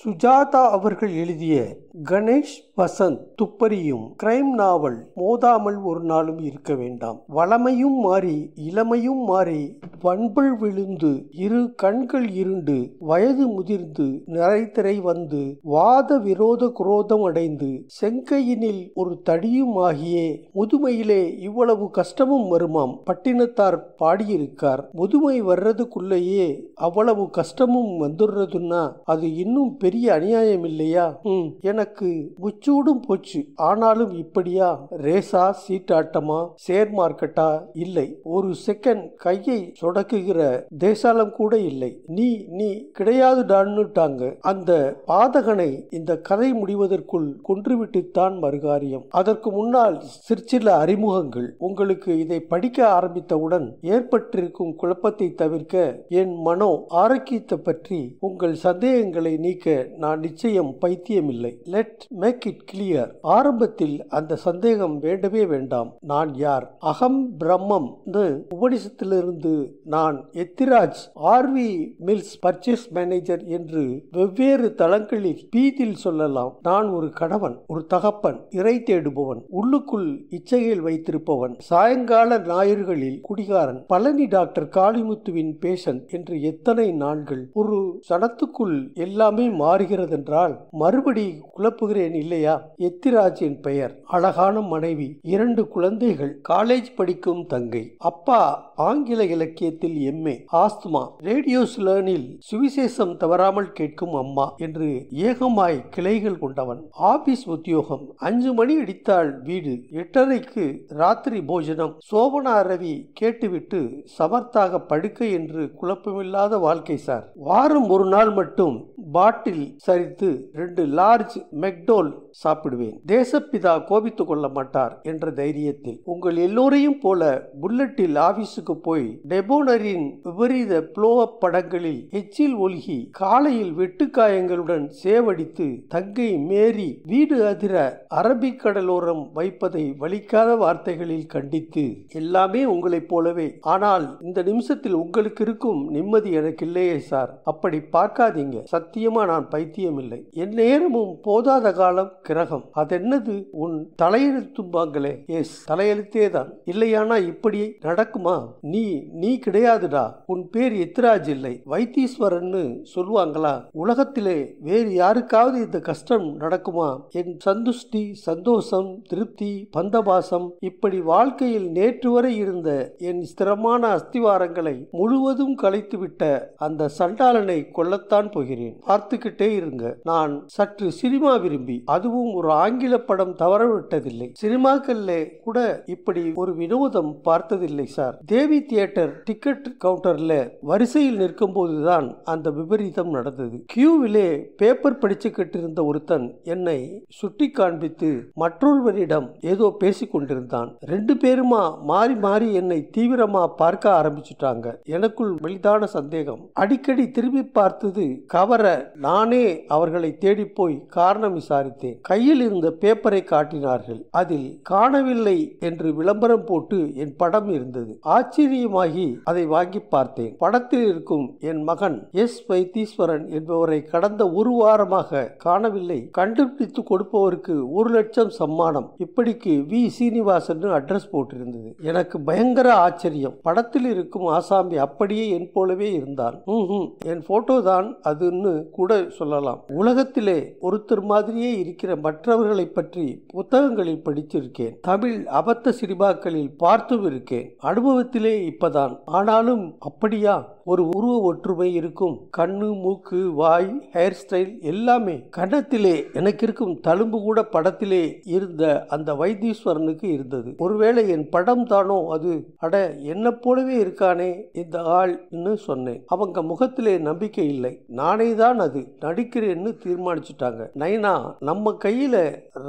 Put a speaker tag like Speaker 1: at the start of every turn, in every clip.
Speaker 1: சுஜாதா அவர்கள் எழுதிய கணேஷ் வசந்த் துப்பறியும் கிரைம் நாவல் மோதாமல் ஒரு நாளும் இருக்க வேண்டாம் வளமையும் மாறி இளமையும் மாறி வன்புள் விழுந்து இரு கண்கள் இருண்டு வயது முதிர்ந்து நிறைத்திரை வந்து வாத விரோத குரோதம் அடைந்து செங்கையினில் ஒரு தடியும் ஆகியே முதுமையிலே இவ்வளவு கஷ்டமும் வருமாம் பட்டினத்தார் பாடியிருக்கார் முதுமை வர்றதுக்குள்ளேயே அவ்வளவு கஷ்டமும் வந்துடுறதுன்னா அது இன்னும் பெரிய அநியாயம் இல்லையா ம் எனக்கு முச்சூடும் போச்சு ஆனாலும் இப்படியா ரேசா சீட்டாட்டமா ஷேர் மார்க்கெட்டா இல்லை ஒரு செகண்ட் கையை சொடக்குகிற தேசாலம் கூட இல்லை நீ நீ கிடையாதுடான்னுட்டாங்க அந்த பாதகனை இந்த கதை முடிவதற்குள் கொன்றுவிட்டுத்தான் மறுகாரியம் அதற்கு முன்னால் சிற்சில அறிமுகங்கள் உங்களுக்கு இதை படிக்க ஆரம்பித்தவுடன் ஏற்பட்டிருக்கும் குழப்பத்தை தவிர்க்க என் மனோ ஆரோக்கியத்தை பற்றி உங்கள் சந்தேகங்களை நீக்க நான் நிச்சயம் பைத்தியமில்லை லெட் மேக் இட் கிளியர் ஆரம்பத்தில் அந்த சந்தேகம் வேண்டவே வேண்டாம் நான் யார் அகம் பிரம்மம் உபனிஷத்திலிருந்து நான் Ethiraj RV mills purchase manager என்று வெவ்வேறு தளங்களில் பீதில் சொல்லலாம் நான் ஒரு கணவன் ஒரு தகப்பன் இறை தேடுபவன் உள்ளுக்குள் இச்சையில் வைத்திருப்பவன் சாயங்கால ஞாயிறுகளில் குடிகாரன் பழனி டாக்டர் காளிமுத்துவின் பேஷன் என்று எத்தனை நாள்கள் ஒரு சனத்துக்குள் எல்லாமே மாறுகிறதென்றால் மறுபடி குழப்புகிறேன் இல்லையா எத்திராஜின் பெயர் அழகான மனைவி இரண்டு குழந்தைகள் காலேஜ் படிக்கும் தங்கை அப்பா ஆங்கில இலக்கியத்தில் எம்ஏ ஆஸ்துமா ரேடியோ சுலனில் சுவிசேஷம் தவறாமல் கேட்கும் அம்மா என்று ஏகமாய் கிளைகள் கொண்டவன் ஆபீஸ் உத்தியோகம் அஞ்சு மணி அடித்தால் வீடு எட்டரைக்கு ராத்திரி போஜனம் சோபனா ரவி கேட்டுவிட்டு சமர்த்தாக படுக்கை என்று குழப்பமில்லாத வாழ்க்கை சார் வாரம் ஒரு நாள் மட்டும் பாட்டில் மாவில் சரித்து ரெண்டு லார்ஜ் மெக்டோல் சாப்பிடுவேன் தேசப்பிதா கோபித்துக் கொள்ள மாட்டார் என்ற தைரியத்தில் உங்கள் எல்லோரையும் போல புல்லட்டில் ஆபீஸுக்கு போய் டெபோனரின் விபரீத புளோவ படங்களில் எச்சில் ஒழுகி காலையில் வெட்டுக்காயங்களுடன் சேவடித்து தங்கை மேரி வீடு அதிர அரபிக்கடலோரம் வைப்பதை வலிக்காத வார்த்தைகளில் கண்டித்து எல்லாமே உங்களைப் போலவே ஆனால் இந்த நிமிஷத்தில் உங்களுக்கு இருக்கும் நிம்மதி எனக்கு இல்லையே சார் அப்படி பார்க்காதீங்க சத்தியமா நான் பைத்தியமில்லை என் நேரமும் போதாத காலம் கிரகம் அதென்னது உன் தலையெழுத்தும்பாங்களே எஸ் தலையெழுத்தே தான் இல்லையானா இப்படி நடக்குமா நீ நீ கிடையாதுடா உன் பேர் எத்திராஜ் இல்லை வைத்தீஸ்வரன்னு சொல்லுவாங்களா உலகத்திலே வேறு யாருக்காவது இந்த கஷ்டம் நடக்குமா என் சந்துஷ்டி சந்தோஷம் திருப்தி பந்தபாசம் இப்படி வாழ்க்கையில் நேற்று வரை இருந்த என் ஸ்திரமான அஸ்திவாரங்களை முழுவதும் கலைத்துவிட்ட அந்த சண்டாளனை கொல்லத்தான் போகிறேன் பார்த்துக்கிட்டு கேட்டுக்கிட்டே இருங்க நான் சற்று சினிமா விரும்பி அதுவும் ஒரு ஆங்கில படம் தவறவிட்டதில்லை சினிமாக்கள்ல கூட இப்படி ஒரு வினோதம் பார்த்ததில்லை சார் தேவி தியேட்டர் டிக்கெட் கவுண்டர்ல வரிசையில் நிற்கும் போதுதான் அந்த விபரீதம் நடந்தது கியூவிலே பேப்பர் படிச்சுக்கிட்டு இருந்த ஒருத்தன் என்னை சுட்டி காண்பித்து மற்றொருவரிடம் ஏதோ பேசிக் கொண்டிருந்தான் ரெண்டு பேருமா மாறி மாறி என்னை தீவிரமா பார்க்க ஆரம்பிச்சுட்டாங்க எனக்குள் மெலிதான சந்தேகம் அடிக்கடி திரும்பி பார்த்தது கவர நான் நானே அவர்களை தேடிப்போய் காரணம் விசாரித்தேன் கையில் இருந்த பேப்பரை காட்டினார்கள் அதில் காணவில்லை என்று விளம்பரம் போட்டு என் படம் இருந்தது ஆச்சரியமாகி அதை வாங்கி பார்த்தேன் படத்தில் இருக்கும் என் மகன் எஸ் வைத்தீஸ்வரன் என்பவரை கடந்த ஒரு வாரமாக காணவில்லை கண்டுபிடித்து கொடுப்பவருக்கு ஒரு லட்சம் சம்மானம் இப்படிக்கு வி சீனிவாசன் அட்ரஸ் போட்டிருந்தது எனக்கு பயங்கர ஆச்சரியம் படத்தில் இருக்கும் ஆசாமி அப்படியே என் போலவே இருந்தான் என் போட்டோ தான் அதுன்னு கூட சொல்லலாம் உலகத்திலே ஒருத்தர் மாதிரியே இருக்கிற மற்றவர்களை பற்றி புத்தகங்களில் படித்திருக்கேன் தமிழ் அபத்த சினிமாக்களில் பார்த்தும் இருக்கேன் அனுபவத்திலே இப்பதான் ஆனாலும் அப்படியா ஒரு உருவ ஒற்றுமை இருக்கும் கண்ணு மூக்கு வாய் ஹேர் ஸ்டைல் எல்லாமே கன்னத்திலே எனக்கு இருக்கும் தழும்பு கூட படத்திலே இருந்த அந்த வைத்தீஸ்வரனுக்கு இருந்தது ஒருவேளை என் படம் தானோ அது அட என்ன போலவே இருக்கானே இந்த ஆள்னு சொன்னேன் அவங்க முகத்திலே நம்பிக்கை இல்லை நானே தான் அது நடிக்கிறேன்னு தீர்மானிச்சுட்டாங்க நைனா நம்ம கையில்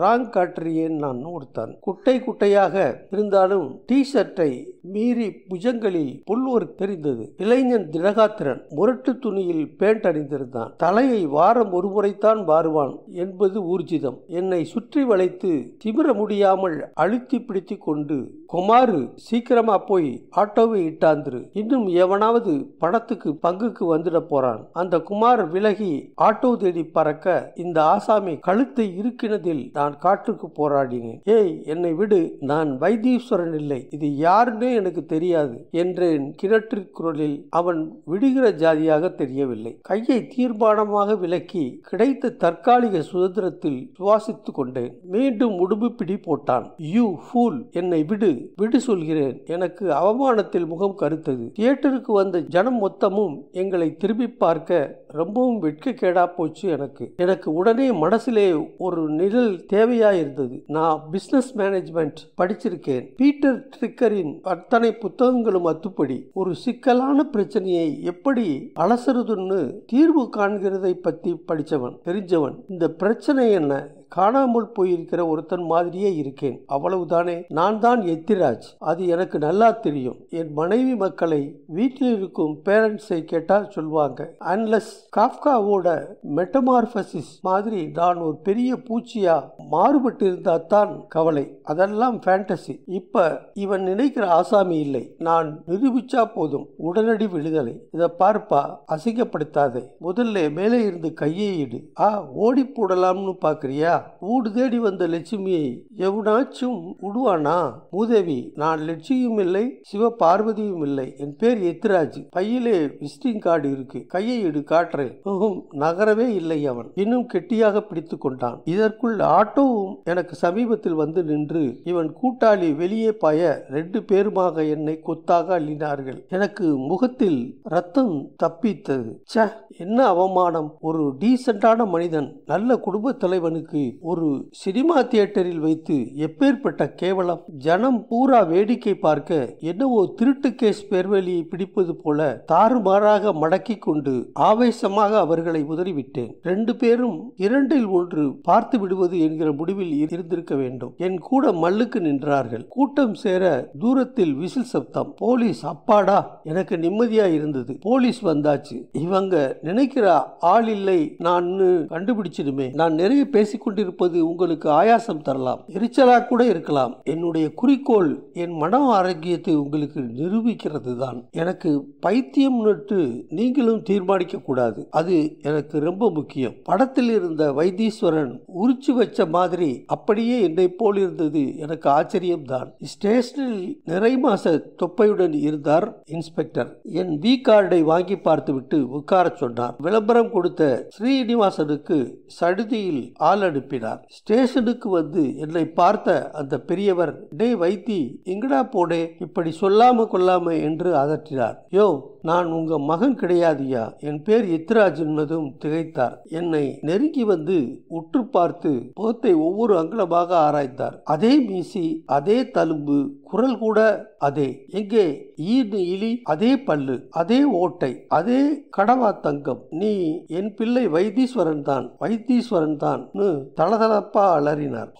Speaker 1: ராங் காட்டுறியேன்னு ஒருத்தான் குட்டை குட்டையாக இருந்தாலும் டி ஷர்ட்டை மீறி புஜங்களில் புல்வர் தெரிந்தது இளைஞன் திடகாத்திரன் முரட்டு துணியில் பேண்ட் அணிந்திருந்தான் தலையை வாரம் ஒரு முறைத்தான் வாருவான் என்பது ஊர்ஜிதம் என்னை சுற்றி வளைத்து திமிர முடியாமல் அழுத்தி பிடித்து கொண்டு குமாரு சீக்கிரமா போய் ஆட்டோவை இட்டாந்துரு இன்னும் எவனாவது பணத்துக்கு பங்குக்கு வந்துட போறான் அந்த குமார் விலகி ஆட்டோ தேடி பறக்க இந்த ஆசாமி கழுத்தை இருக்கினதில் நான் காற்றுக்கு போராடினேன் ஏய் என்னை விடு நான் வைத்தீஸ்வரன் இல்லை இது யாருன்னு எனக்கு தெரியாது என்றேன் கிணற்றிற்குரலில் குரலில் அவன் விடுகிற ஜாதியாக தெரியவில்லை கையை தீர்மானமாக விலக்கி கிடைத்த தற்காலிக சுதந்திரத்தில் சுவாசித்துக் கொண்டேன் மீண்டும் உடும்பு பிடி போட்டான் யூ ஃபூல் என்னை விடு விடு சொல்கிறேன் எனக்கு அவமானத்தில் முகம் கருத்தது தியேட்டருக்கு வந்த ஜனம் மொத்தமும் எங்களை திரும்பி பார்க்க ரொம்பவும் வெட்க கேடா போச்சு எனக்கு எனக்கு உடனே மனசிலே ஒரு நிழல் தேவையா இருந்தது நான் பிசினஸ் மேனேஜ்மெண்ட் படிச்சிருக்கேன் பீட்டர் ட்ரிக்கரின் அத்தனை புத்தகங்களும் அத்துப்படி ஒரு சிக்கலான பிரச்சனையை எப்படி அலசுறதுன்னு தீர்வு காண்கிறதை பத்தி படிச்சவன் தெரிஞ்சவன் இந்த பிரச்சனை என்ன காணாமல் போயிருக்கிற ஒருத்தன் மாதிரியே இருக்கேன் அவ்வளவுதானே நான் தான் எத்திராஜ் அது எனக்கு நல்லா தெரியும் என் மனைவி மக்களை வீட்டில் இருக்கும் பேரண்ட்ஸை கேட்டால் சொல்வாங்க அன்லஸ் காஃப்காவோட மெட்டமார்பசிஸ் மாதிரி நான் ஒரு பெரிய பூச்சியா மாறுபட்டிருந்தா தான் கவலை அதெல்லாம் ஃபேண்டசி இப்ப இவன் நினைக்கிற ஆசாமி இல்லை நான் நிரூபிச்சா போதும் உடனடி விடுதலை இதை பார்ப்பா அசிங்கப்படுத்தாதே முதல்ல மேலே இருந்து கையை இடு ஆ ஓடி போடலாம்னு பாக்குறியா ஊடு தேடி வந்த லட்சுமியை எவனாச்சும் விடுவானா மூதேவி நான் லட்சுமியும் இல்லை சிவ பார்வதியும் இல்லை என் பேர் எத்ராஜ் பையிலே விசிட்டிங் கார்டு இருக்கு கையை இடு காட்டுறேன் நகரவே இல்லை அவன் இன்னும் கெட்டியாக பிடித்து கொண்டான் இதற்குள் ஆட்டோவும் எனக்கு சமீபத்தில் வந்து நின்று இவன் கூட்டாளி வெளியே பாய ரெண்டு பேருமாக என்னை கொத்தாக அள்ளினார்கள் எனக்கு முகத்தில் ரத்தம் தப்பித்தது ச என்ன அவமானம் ஒரு டீசென்டான மனிதன் நல்ல குடும்ப தலைவனுக்கு ஒரு சினிமா தியேட்டரில் வைத்து எப்பேற்பட்ட கேவலம் ஜனம் பூரா வேடிக்கை பார்க்க என்னவோ திருட்டு கேஸ் பேர்வெளியை பிடிப்பது போல தாறுமாறாக மடக்கி கொண்டு ஆவேசமாக அவர்களை உதறிவிட்டேன் ரெண்டு பேரும் இரண்டில் ஒன்று பார்த்து விடுவது என்கிற முடிவில் இருந்திருக்க வேண்டும் என் கூட மல்லுக்கு நின்றார்கள் கூட்டம் சேர தூரத்தில் விசில் சப்தம் போலீஸ் அப்பாடா எனக்கு நிம்மதியா இருந்தது போலீஸ் வந்தாச்சு இவங்க நினைக்கிற ஆள் இல்லை நான் கண்டுபிடிச்சிடுமே நான் நிறைய பேசிக்கொண்டு கொண்டிருப்பது உங்களுக்கு ஆயாசம் தரலாம் எரிச்சலாக கூட இருக்கலாம் என்னுடைய குறிக்கோள் என் மன ஆரோக்கியத்தை உங்களுக்கு நிரூபிக்கிறது தான் எனக்கு பைத்தியம் நட்டு நீங்களும் தீர்மானிக்க கூடாது அது எனக்கு ரொம்ப முக்கியம் படத்தில் இருந்த வைத்தீஸ்வரன் உரிச்சு வச்ச மாதிரி அப்படியே என்னை போல் இருந்தது எனக்கு ஆச்சரியம்தான் ஸ்டேஷனில் நிறைமாச தொப்பையுடன் இருந்தார் இன்ஸ்பெக்டர் என் வி கார்டை வாங்கி பார்த்துவிட்டு உட்கார சொன்னார் விளம்பரம் கொடுத்த ஸ்ரீனிவாசனுக்கு சடுதியில் ஆள் அனுப்பி அனுப்பினார் ஸ்டேஷனுக்கு வந்து என்னை பார்த்த அந்த பெரியவர் டே வைத்தி எங்கடா போடே இப்படி சொல்லாம கொல்லாம என்று அகற்றினார் யோ நான் உங்க மகன் கிடையாதியா என் பேர் எத்ராஜ் என்பதும் திகைத்தார் என்னை நெருங்கி வந்து உற்று பார்த்து முகத்தை ஒவ்வொரு அங்குலமாக ஆராய்ந்தார் அதே மீசி அதே தழும்பு குரல் கூட அதே எங்கே ஈர்னு இலி அதே பல்லு அதே ஓட்டை அதே கடவா தங்கம் நீ என் பிள்ளை வைத்தீஸ்வரன் தான் வைத்தீஸ்வரன் தான் தளதளப்பா அலறினார்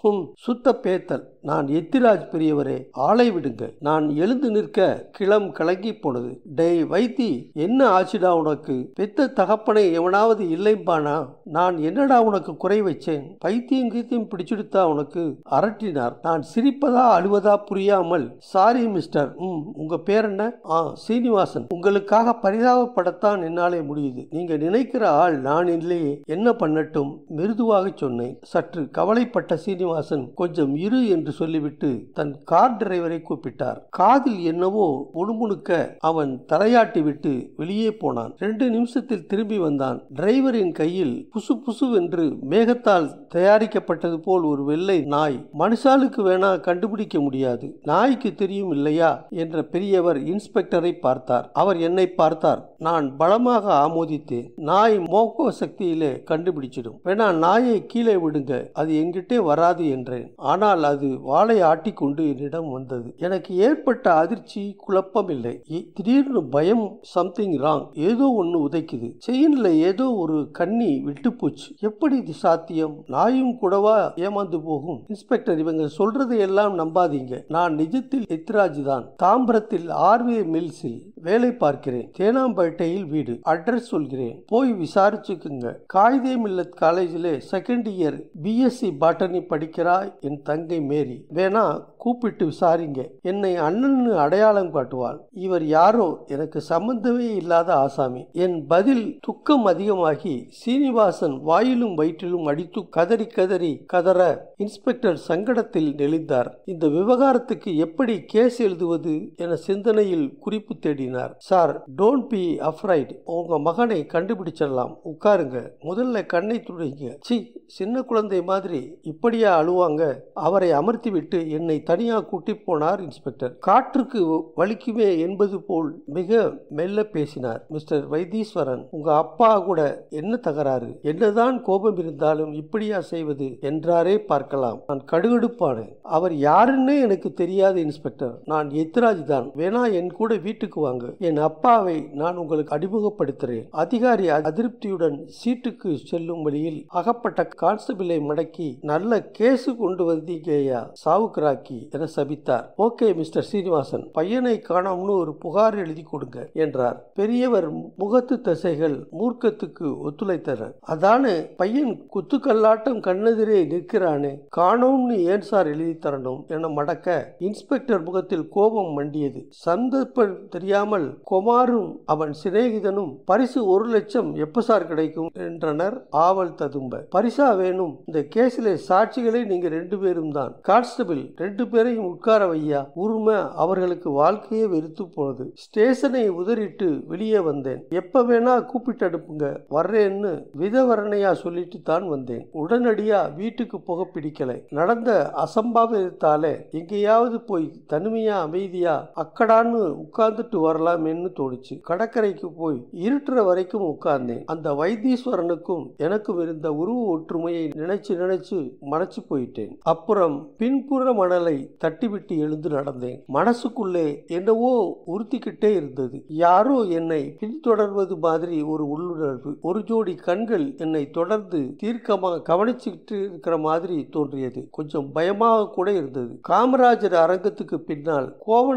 Speaker 1: சுத்த பேத்தல் நான் எத்திராஜ் பெரியவரே ஆளை விடுங்க நான் எழுந்து நிற்க கிளம் கலங்கி போனது டேய் வைத்தி என்ன ஆச்சுடா உனக்கு பெத்த தகப்பனை எவனாவது இல்லைம்பானா நான் என்னடா உனக்கு குறை வச்சேன் பைத்தியம் கீத்தியம் பிடிச்சிடுத்தா உனக்கு அரட்டினார் நான் சிரிப்பதா அழுவதா புரியாமல் சாரி மிஸ்டர் ம் உங்க பேர் என்ன ஆ சீனிவாசன் உங்களுக்காக பரிதாபப்படத்தான் என்னாலே முடியுது நீங்க நினைக்கிற ஆள் நான் இல்லையே என்ன பண்ணட்டும் மிருதுவாக சொன்னேன் சற்று கவலைப்பட்ட சீனிவாசன் கொஞ்சம் இரு என்று என்று சொல்லிவிட்டு தன் கார் டிரைவரை கூப்பிட்டார் காதில் என்னவோ முணுமுணுக்க அவன் தலையாட்டி விட்டு வெளியே போனான் ரெண்டு நிமிஷத்தில் திரும்பி வந்தான் டிரைவரின் கையில் புசு புசுவென்று மேகத்தால் தயாரிக்கப்பட்டது போல் ஒரு வெள்ளை நாய் மனுஷாலுக்கு வேணா கண்டுபிடிக்க முடியாது நாய்க்கு தெரியும் இல்லையா என்ற பெரியவர் இன்ஸ்பெக்டரை பார்த்தார் அவர் என்னை பார்த்தார் நான் பலமாக ஆமோதித்தேன் நாய் மோகோ சக்தியிலே கண்டுபிடிச்சிடும் வேணா நாயை கீழே விடுங்க அது எங்கிட்டே வராது என்றேன் ஆனால் அது வாளை ஆட்டிக்கொண்டு என்னிடம் வந்தது எனக்கு ஏற்பட்ட அதிர்ச்சி குழப்பம் இல்லை திடீர்னு பயம் சம்திங் ராங் ஏதோ ஒன்று உதைக்குது செயின்ல ஏதோ ஒரு கண்ணி விட்டு போச்சு எப்படி இது சாத்தியம் நாயும் கூடவா ஏமாந்து போகும் இன்ஸ்பெக்டர் இவங்க சொல்றது எல்லாம் நம்பாதீங்க நான் நிஜத்தில் எத்ராஜ் தான் தாம்பரத்தில் ஆர்வே மில்ஸில் வேலை பார்க்கிறேன் தேனாம்பேட்டையில் வீடு அட்ரஸ் சொல்கிறேன் போய் விசாரிச்சுக்குங்க காயிதே மில்லத் காலேஜில் செகண்ட் இயர் பிஎஸ்சி பாட்டனி படிக்கிறாய் என் தங்கை மேரி वेना கூப்பிட்டு விசாரிங்க என்னை அண்ணன்னு அடையாளம் காட்டுவாள் இவர் யாரோ எனக்கு சம்பந்தமே இல்லாத ஆசாமி என் பதில் துக்கம் அதிகமாகி சீனிவாசன் வாயிலும் வயிற்றிலும் அடித்து கதறி கதறி கதற இன்ஸ்பெக்டர் சங்கடத்தில் நெளிந்தார் இந்த விவகாரத்துக்கு எப்படி கேஸ் எழுதுவது என சிந்தனையில் குறிப்பு தேடினார் சார் டோன்ட் பி அஃப்ரைட் உங்க மகனை கண்டுபிடிச்சிடலாம் உட்காருங்க முதல்ல கண்ணை துடைங்க சி சின்ன குழந்தை மாதிரி இப்படியா அழுவாங்க அவரை அமர்த்திவிட்டு என்னை தனியாக கூட்டி போனார் இன்ஸ்பெக்டர் காற்றுக்கு வலிக்குமே என்பது போல் மிக மெல்ல பேசினார் மிஸ்டர் வைத்தீஸ்வரன் உங்க அப்பா கூட என்ன தகராறு என்னதான் கோபம் இருந்தாலும் இப்படியா செய்வது என்றாரே பார்க்கலாம் நான் கடுகடுப்பானேன் அவர் யாருன்னு எனக்கு தெரியாது இன்ஸ்பெக்டர் நான் எத்ராஜ் தான் வேணா என் கூட வீட்டுக்கு வாங்க என் அப்பாவை நான் உங்களுக்கு அறிமுகப்படுத்துகிறேன் அதிகாரி அதிருப்தியுடன் சீட்டுக்கு செல்லும் வழியில் அகப்பட்ட கான்ஸ்டபிளை மடக்கி நல்ல கேஸு கொண்டு வந்தீங்கேயா சாவுக்கிராக்கி என சபித்தார் ஓகே மிஸ்டர் சீனிவாசன் பையனை காணோம்னு ஒரு புகார் எழுதி கொடுங்க என்றார் பெரியவர் முகத்து தசைகள் மூர்க்கத்துக்கு ஒத்துழைத்தன அதானு பையன் குத்துக்கல்லாட்டம் கண்ணெதிரே நிற்கிறானே காணோம்னு ஏன் சார் எழுதி தரணும் என மடக்க இன்ஸ்பெக்டர் முகத்தில் கோபம் மண்டியது சந்தர்ப்பம் தெரியாமல் குமாரும் அவன் சிநேகிதனும் பரிசு ஒரு லட்சம் எப்ப சார் கிடைக்கும் என்றனர் ஆவல் ததும்ப பரிசா வேணும் இந்த கேஸிலே சாட்சிகளை நீங்க ரெண்டு பேரும் தான் கான்ஸ்டபிள் ரெண்டு பேரையும் உட்கார வையா உருமை அவர்களுக்கு வாழ்க்கையே வெறுத்து போனது ஸ்டேஷனை உதறிட்டு வெளியே வந்தேன் எப்ப வேணா கூப்பிட்டு அனுப்புங்க வர்றேன்னு விதவரணையா சொல்லிட்டு தான் வந்தேன் உடனடியா வீட்டுக்கு போக பிடிக்கலை நடந்த அசம்பாவிதத்தாலே எங்கேயாவது போய் தனிமையா அமைதியா அக்கடான்னு உட்கார்ந்துட்டு வரலாமேன்னு தோணுச்சு கடற்கரைக்கு போய் இருட்டுற வரைக்கும் உட்கார்ந்தேன் அந்த வைத்தீஸ்வரனுக்கும் எனக்கும் இருந்த உருவ ஒற்றுமையை நினைச்சு நினைச்சு மறைச்சு போயிட்டேன் அப்புறம் பின்புற மணலை தட்டிவிட்டு எழுந்து நடந்தேன் மனசுக்குள்ளே என்னவோ உறுத்திக்கிட்டே இருந்தது யாரோ என்னை பின்தொடர்வது மாதிரி ஒரு உள்ளுணர்வு ஒரு ஜோடி கண்கள் என்னை தொடர்ந்து தீர்க்கமாக கவனிச்சுக்கிட்டு இருக்கிற மாதிரி தோன்றியது கொஞ்சம் பயமாக கூட இருந்தது காமராஜர் அரங்கத்துக்கு பின்னால் கோவண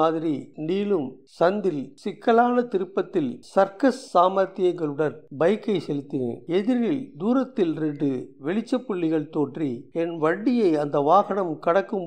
Speaker 1: மாதிரி நீளும் சந்தில் சிக்கலான திருப்பத்தில் சர்க்கஸ் சாமர்த்தியங்களுடன் பைக்கை செலுத்தினேன் எதிரில் தூரத்தில் ரெண்டு வெளிச்ச புள்ளிகள் தோன்றி என் வண்டியை அந்த வாகனம்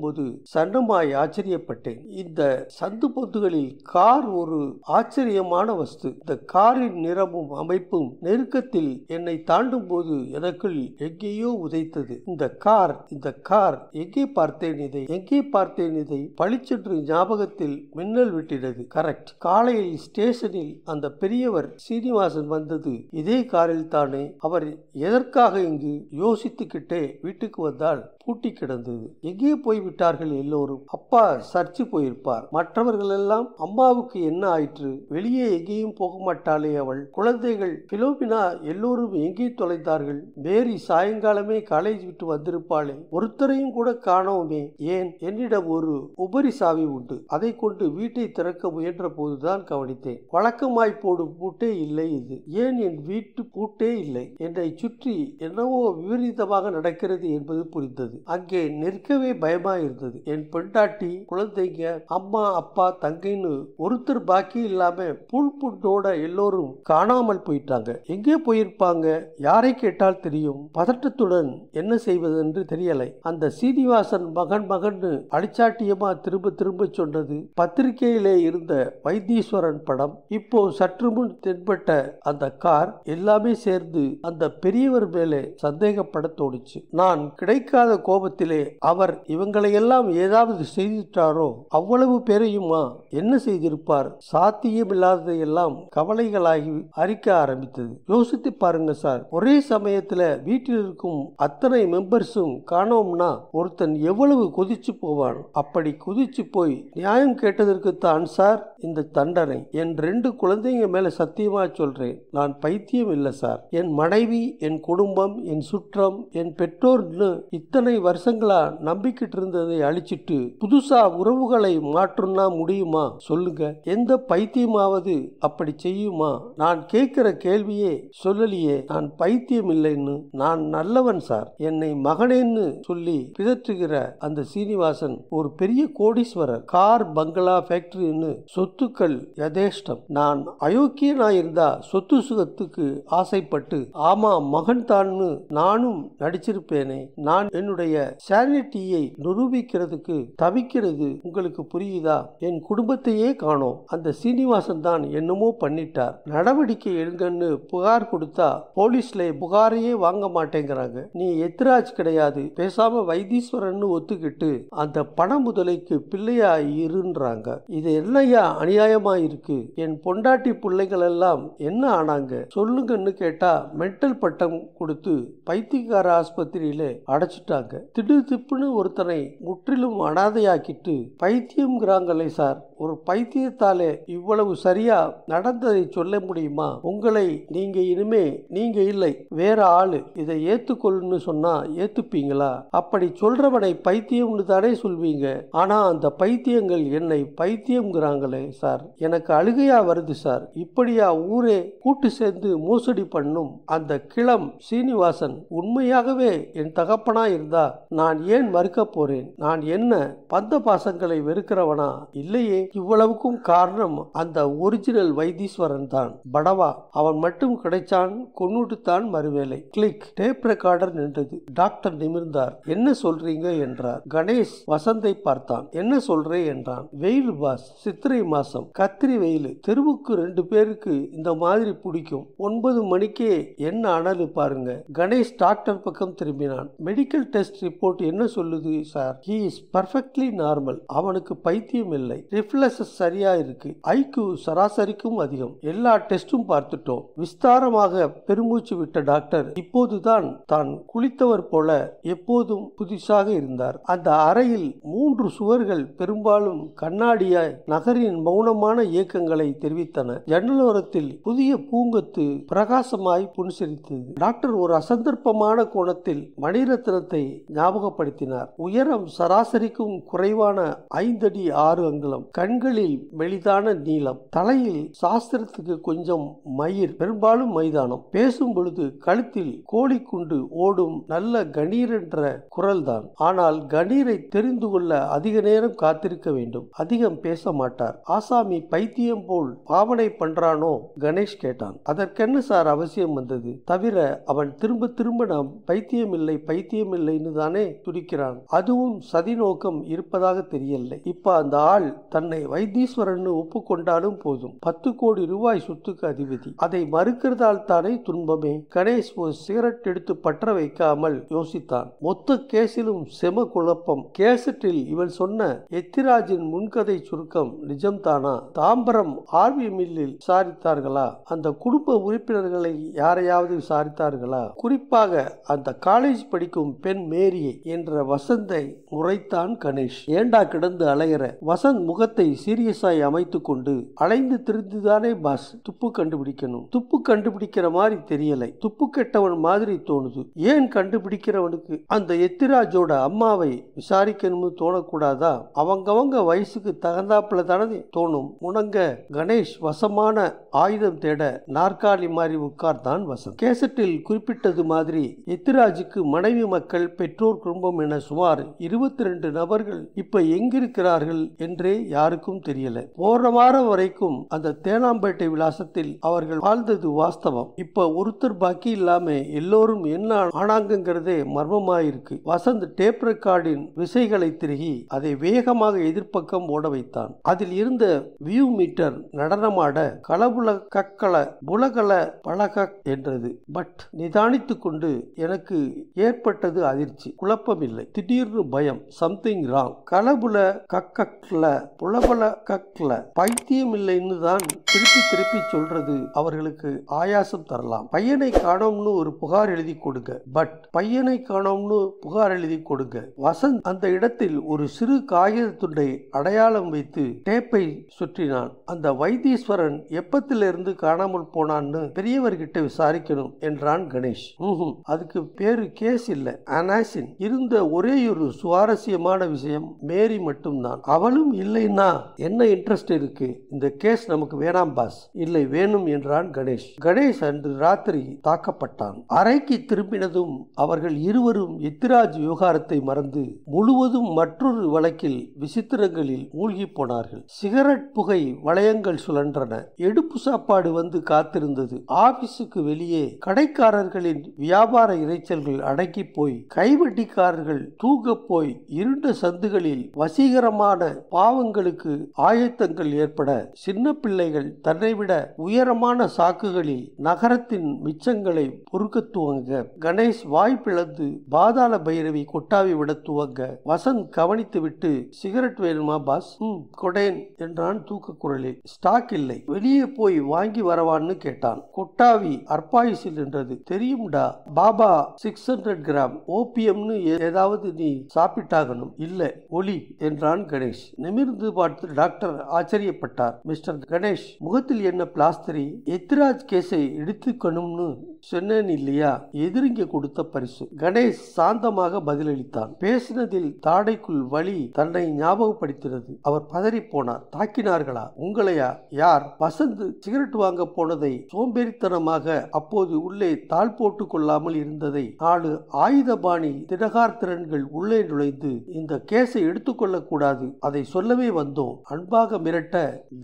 Speaker 1: போது போது சன்னமாய் ஆச்சரியப்பட்டேன் இந்த சந்து பொந்துகளில் கார் ஒரு ஆச்சரியமான வஸ்து இந்த காரின் நிறமும் அமைப்பும் நெருக்கத்தில் என்னை தாண்டும் போது எனக்குள் எங்கேயோ உதைத்தது இந்த கார் இந்த கார் எங்கே பார்த்தேன் இதை எங்கே பார்த்தேன் இதை பளிச்சென்று ஞாபகத்தில் மின்னல் விட்டினது கரெக்ட் காலையில் ஸ்டேஷனில் அந்த பெரியவர் சீனிவாசன் வந்தது இதே காரில் தானே அவர் எதற்காக இங்கு யோசித்துக்கிட்டே வீட்டுக்கு வந்தால் பூட்டி கிடந்தது எங்கே போய் விட்டார்கள் எல்லோரும் அப்பா சர்ச்சு போயிருப்பார் மற்றவர்கள் எல்லாம் அம்மாவுக்கு என்ன ஆயிற்று வெளியே எங்கேயும் போக மாட்டாளே அவள் குழந்தைகள் பிலோபினா எல்லோரும் எங்கே தொலைத்தார்கள் மேரி சாயங்காலமே காலேஜ் விட்டு வந்திருப்பாளே ஒருத்தரையும் கூட காணோமே ஏன் என்னிடம் ஒரு உபரி சாவி உண்டு அதை கொண்டு வீட்டை திறக்க முயன்ற போதுதான் கவனித்தேன் வழக்கமாய் போடும் பூட்டே இல்லை இது ஏன் என் வீட்டு பூட்டே இல்லை என்னை சுற்றி என்னவோ விபரீதமாக நடக்கிறது என்பது புரிந்தது இருந்தது அங்கே நிற்கவே பயமா இருந்தது என் பெண்டாட்டி குழந்தைங்க அம்மா அப்பா தங்கைன்னு ஒருத்தர் பாக்கி இல்லாம புல் புட்டோட எல்லோரும் காணாமல் போயிட்டாங்க எங்கே போயிருப்பாங்க யாரை கேட்டால் தெரியும் பதட்டத்துடன் என்ன செய்வது என்று தெரியலை அந்த சீனிவாசன் மகன் மகன் அடிச்சாட்டியமா திரும்ப திரும்ப சொன்னது பத்திரிகையிலே இருந்த வைத்தீஸ்வரன் படம் இப்போ சற்று முன் தென்பட்ட அந்த கார் எல்லாமே சேர்ந்து அந்த பெரியவர் மேலே சந்தேகப்பட தோணுச்சு நான் கிடைக்காத கோபத்திலே அவர் இவங்களையெல்லாம் ஏதாவது செய்துட்டாரோ அவ்வளவு பேரையுமா என்ன செய்திருப்பார் சாத்தியமில்லாததையெல்லாம் கவலைகளாகி அரிக்க ஆரம்பித்தது யோசித்து பாருங்க சார் ஒரே சமயத்துல வீட்டில் இருக்கும் அத்தனை மெம்பர்ஸும் காணோம்னா ஒருத்தன் எவ்வளவு குதிச்சு போவான் அப்படி குதிச்சு போய் நியாயம் கேட்டதற்கு தான் சார் இந்த தண்டனை என் ரெண்டு குழந்தைங்க மேல சத்தியமா சொல்றேன் நான் பைத்தியம் இல்லை சார் என் மனைவி என் குடும்பம் என் சுற்றம் என் பெற்றோர்னு இத்தனை இத்தனை வருஷங்களா நம்பிக்கிட்டு இருந்ததை அழிச்சிட்டு புதுசா உறவுகளை மாற்றும்னா முடியுமா சொல்லுங்க எந்த பைத்தியமாவது அப்படி செய்யுமா நான் கேட்கிற கேள்வியே சொல்லலியே நான் பைத்தியம் இல்லைன்னு நான் நல்லவன் சார் என்னை மகனேன்னு சொல்லி பிதற்றுகிற அந்த சீனிவாசன் ஒரு பெரிய கோடீஸ்வரர் கார் பங்களா ஃபேக்டரின்னு சொத்துக்கள் யதேஷ்டம் நான் அயோக்கியனாயிருந்தா சொத்து சுகத்துக்கு ஆசைப்பட்டு ஆமா மகன் தான்னு நானும் நடிச்சிருப்பேனே நான் என்னுடைய உங்களுடைய சேனிட்டியை நிரூபிக்கிறதுக்கு தவிக்கிறது உங்களுக்கு புரியுதா என் குடும்பத்தையே காணோம் அந்த சீனிவாசன் தான் என்னமோ பண்ணிட்டார் நடவடிக்கை எடுங்கன்னு புகார் கொடுத்தா போலீஸ்ல புகாரையே வாங்க மாட்டேங்கிறாங்க நீ எத்ராஜ் கிடையாது பேசாம வைத்தீஸ்வரன் ஒத்துக்கிட்டு அந்த பண முதலைக்கு பிள்ளையா இருன்றாங்க இது என்னையா அநியாயமா இருக்கு என் பொண்டாட்டி பிள்ளைகள் எல்லாம் என்ன ஆனாங்க சொல்லுங்கன்னு கேட்டா மென்டல் பட்டம் கொடுத்து பைத்தியக்கார ஆஸ்பத்திரியில அடைச்சிட்டாங்க பண்ணிட்டாங்க திடு திப்புன்னு ஒருத்தனை முற்றிலும் அனாதையாக்கிட்டு பைத்தியம்ங்கிறாங்களே சார் ஒரு பைத்தியத்தாலே இவ்வளவு சரியா நடந்ததை சொல்ல முடியுமா உங்களை நீங்க இனிமே நீங்க இல்லை வேற ஆளு இதை ஏத்துக்கொள்ளுன்னு சொன்னா ஏத்துப்பீங்களா அப்படி சொல்றவனை பைத்தியம்னு தானே சொல்வீங்க ஆனா அந்த பைத்தியங்கள் என்னை பைத்தியம்ங்கிறாங்களே சார் எனக்கு அழுகையா வருது சார் இப்படியா ஊரே கூட்டு சேர்ந்து மோசடி பண்ணும் அந்த கிளம் சீனிவாசன் உண்மையாகவே என் தகப்பனா இருந்த இருந்தா நான் ஏன் மறுக்கப் போறேன் நான் என்ன பந்த பாசங்களை வெறுக்கிறவனா இல்லையே இவ்வளவுக்கும் காரணம் அந்த ஒரிஜினல் வைத்தீஸ்வரன் தான் படவா அவன் மட்டும் கிடைச்சான் கொன்னுட்டுத்தான் மறுவேலை கிளிக் டேப் ரெக்கார்டர் நின்றது டாக்டர் நிமிர்ந்தார் என்ன சொல்றீங்க என்றார் கணேஷ் வசந்தை பார்த்தான் என்ன சொல்றே என்றான் வெயில் பாஸ் சித்திரை மாசம் கத்திரி வெயில் தெருவுக்கு ரெண்டு பேருக்கு இந்த மாதிரி பிடிக்கும் ஒன்பது மணிக்கே என்ன அனலு பாருங்க கணேஷ் டாக்டர் பக்கம் திரும்பினான் மெடிக்கல் டெஸ்ட் டெஸ்ட் ரிப்போர்ட் என்ன சொல்லுது sir he is perfectly normal அவனுக்கு பைத்தியம் இல்லை ரிஃப்ளெக்ஸஸ் சரியா இருக்கு ஐக்கு சராசரிக்கும் அதிகம் எல்லா டெஸ்டும் பார்த்துட்டோம் விஸ்தாரமாக பெருமூச்சு விட்ட டாக்டர் இப்போதுதான் தான் குளித்தவர் போல எப்போதும் புதுசாக இருந்தார் அந்த அறையில் மூன்று சுவர்கள் பெரும்பாலும் கண்ணாடியாய் நகரின் மௌனமான இயக்கங்களை தெரிவித்தன ஜன்னலோரத்தில் புதிய பூங்கத்து பிரகாசமாய் புன்சரித்தது டாக்டர் ஒரு அசந்தர்ப்பமான கோணத்தில் மணிரத்னத்தை ஞாபகப்படுத்தினார் உயரம் சராசரிக்கும் குறைவான ஐந்தடி ஆறு அங்குலம் கண்களில் மெலிதான நீளம் தலையில் சாஸ்திரத்துக்கு கொஞ்சம் மயிர் பெரும்பாலும் மைதானம் பேசும் பொழுது கழுத்தில் கோழிக்குண்டு ஓடும் நல்ல கணீர் என்ற குரல்தான் ஆனால் கணீரை தெரிந்து கொள்ள அதிக நேரம் காத்திருக்க வேண்டும் அதிகம் பேச மாட்டார் ஆசாமி பைத்தியம் போல் பாவனை பண்றானோ கணேஷ் கேட்டான் அதற்கென்ன சார் அவசியம் வந்தது தவிர அவன் திரும்ப திரும்ப நாம் பைத்தியம் இல்லை பைத்தியம் இல்லை என்றுதானே துடிக்கிறான் அதுவும் சதி நோக்கம் இருப்பதாக தெரியலை இப்ப அந்த ஆள் தன்னை வைத்தீஸ்வரன் ஒப்புக்கொண்டாலும் போதும் பத்து கோடி ரூபாய் சொத்துக்கு அதிபதி அதை மறுக்கிறதால் தானே துன்பமே கணேஷ் ஒரு சிகரெட் எடுத்து பற்ற வைக்காமல் யோசித்தான் மொத்த கேசிலும் செம குழப்பம் கேசட்டில் இவள் சொன்ன எத்திராஜின் முன்கதை சுருக்கம் நிஜம்தானா தாம்பரம் ஆர்வி மில்லில் விசாரித்தார்களா அந்த குடும்ப உறுப்பினர்களை யாரையாவது விசாரித்தார்களா குறிப்பாக அந்த காலேஜ் படிக்கும் பெண் மேரியை என்ற வசந்தை முறைத்தான் கணேஷ் ஏண்டா கிடந்து அலையிற வசந்த் முகத்தை சீரியஸாய் அமைத்து கொண்டு அலைந்து திருந்துதானே பாஸ் துப்பு கண்டுபிடிக்கணும் துப்பு கண்டுபிடிக்கிற மாதிரி தெரியலை துப்பு கெட்டவன் மாதிரி தோணுது ஏன் கண்டுபிடிக்கிறவனுக்கு அந்த எத்திராஜோட அம்மாவை விசாரிக்கணும்னு தோணக்கூடாதா அவங்கவங்க வயசுக்கு தகுந்தாப்புல தானே தோணும் உணங்க கணேஷ் வசமான ஆயுதம் தேட நாற்காலி மாதிரி உட்கார்தான் வசந்த் கேசட்டில் குறிப்பிட்டது மாதிரி எத்திராஜுக்கு மனைவி மக்கள் பெற்றோர் குடும்பம் என சுமார் இருபத்தி ரெண்டு நபர்கள் இப்ப எங்கிருக்கிறார்கள் என்றே யாருக்கும் தெரியல போன வாரம் வரைக்கும் அந்த தேனாம்பேட்டை விலாசத்தில் அவர்கள் வாழ்ந்தது வாஸ்தவம் இப்ப ஒருத்தர் பாக்கி இல்லாம எல்லோரும் என்ன ஆனாங்கிறதே மர்மமாயிருக்கு வசந்த் டேப் ரெக்கார்டின் விசைகளை திருகி அதை வேகமாக எதிர்ப்பக்கம் ஓட வைத்தான் அதில் இருந்த வியூ மீட்டர் நடனமாட கலபுல கக்கல புலகல பழக என்றது பட் நிதானித்துக் கொண்டு எனக்கு ஏற்பட்டது அதிர்ச்சி ஆயிடுச்சு குழப்பம் இல்லை திடீர்னு பயம் சம்திங் ராங் கலபுல கக்கக்ல புலபல கக்கல பைத்தியம் இல்லைன்னு தான் திருப்பி திருப்பி சொல்றது அவர்களுக்கு ஆயாசம் தரலாம் பையனை காணோம்னு ஒரு புகார் எழுதி கொடுங்க பட் பையனை காணோம்னு புகார் எழுதி கொடுங்க வசந்த் அந்த இடத்தில் ஒரு சிறு காகித துண்டை அடையாளம் வைத்து டேப்பை சுற்றினான் அந்த வைத்தீஸ்வரன் எப்பத்திலிருந்து காணாமல் போனான்னு பெரியவர்கிட்ட விசாரிக்கணும் என்றான் கணேஷ் அதுக்கு பேரு கேஸ் இல்லை ஆனா கிளாஸின் இருந்த ஒரே ஒரு சுவாரஸ்யமான விஷயம் மேரி மட்டும்தான் அவளும் இல்லைன்னா என்ன இன்ட்ரெஸ்ட் இருக்கு இந்த கேஸ் நமக்கு வேணாம் பாஸ் இல்லை வேணும் என்றான் கணேஷ் கணேஷ் அன்று ராத்திரி தாக்கப்பட்டான் அறைக்கு திரும்பினதும் அவர்கள் இருவரும் எத்திராஜ் விவகாரத்தை மறந்து முழுவதும் மற்றொரு வழக்கில் விசித்திரங்களில் மூழ்கி போனார்கள் சிகரெட் புகை வளையங்கள் சுழன்றன எடுப்பு சாப்பாடு வந்து காத்திருந்தது ஆபீஸுக்கு வெளியே கடைக்காரர்களின் வியாபார இறைச்சல்கள் அடக்கி போய் கை கைவட்டிக்காரர்கள் தூக்கப்போய் போய் இருண்ட சந்துகளில் வசீகரமான பாவங்களுக்கு ஆயத்தங்கள் ஏற்பட சின்ன பிள்ளைகள் தன்னை விட உயரமான சாக்குகளில் நகரத்தின் மிச்சங்களை பொறுக்க துவங்க கணேஷ் வாய் பாதாள பைரவி கொட்டாவி விட துவங்க வசந்த் கவனித்துவிட்டு சிகரெட் வேணுமா பாஸ் ம் கொடேன் என்றான் தூக்க குரலில் ஸ்டாக் இல்லை வெளியே போய் வாங்கி வரவான்னு கேட்டான் கொட்டாவி அற்பாயுசில் நின்றது தெரியும்டா பாபா சிக்ஸ் ஹண்ட்ரட் கிராம் ஓப் ஓபியம்னு ஏதாவது நீ சாப்பிட்டாகணும் இல்லை ஒளி என்றான் கணேஷ் நிமிர்ந்து பார்த்து டாக்டர் ஆச்சரியப்பட்டார் மிஸ்டர் கணேஷ் முகத்தில் என்ன பிளாஸ்தரி எத்ராஜ் கேஸை எடுத்துக்கணும்னு சொன்னேன் இல்லையா எதிரிங்க கொடுத்த பரிசு கணேஷ் சாந்தமாக பதிலளித்தான் பேசினதில் தாடைக்குள் வழி தன்னை ஞாபகப்படுத்தினது அவர் பதறி போனார் தாக்கினார்களா உங்களையா யார் வசந்த் சிகரெட் வாங்க போனதை சோம்பேறித்தனமாக அப்போது உள்ளே தாழ் போட்டு கொள்ளாமல் இருந்ததை நாலு ஆயுதபாணி ராணி திடகார் திறன்கள் உள்ளே நுழைந்து இந்த கேஸை எடுத்துக்கொள்ளக்கூடாது அதை சொல்லவே வந்தோம் அன்பாக மிரட்ட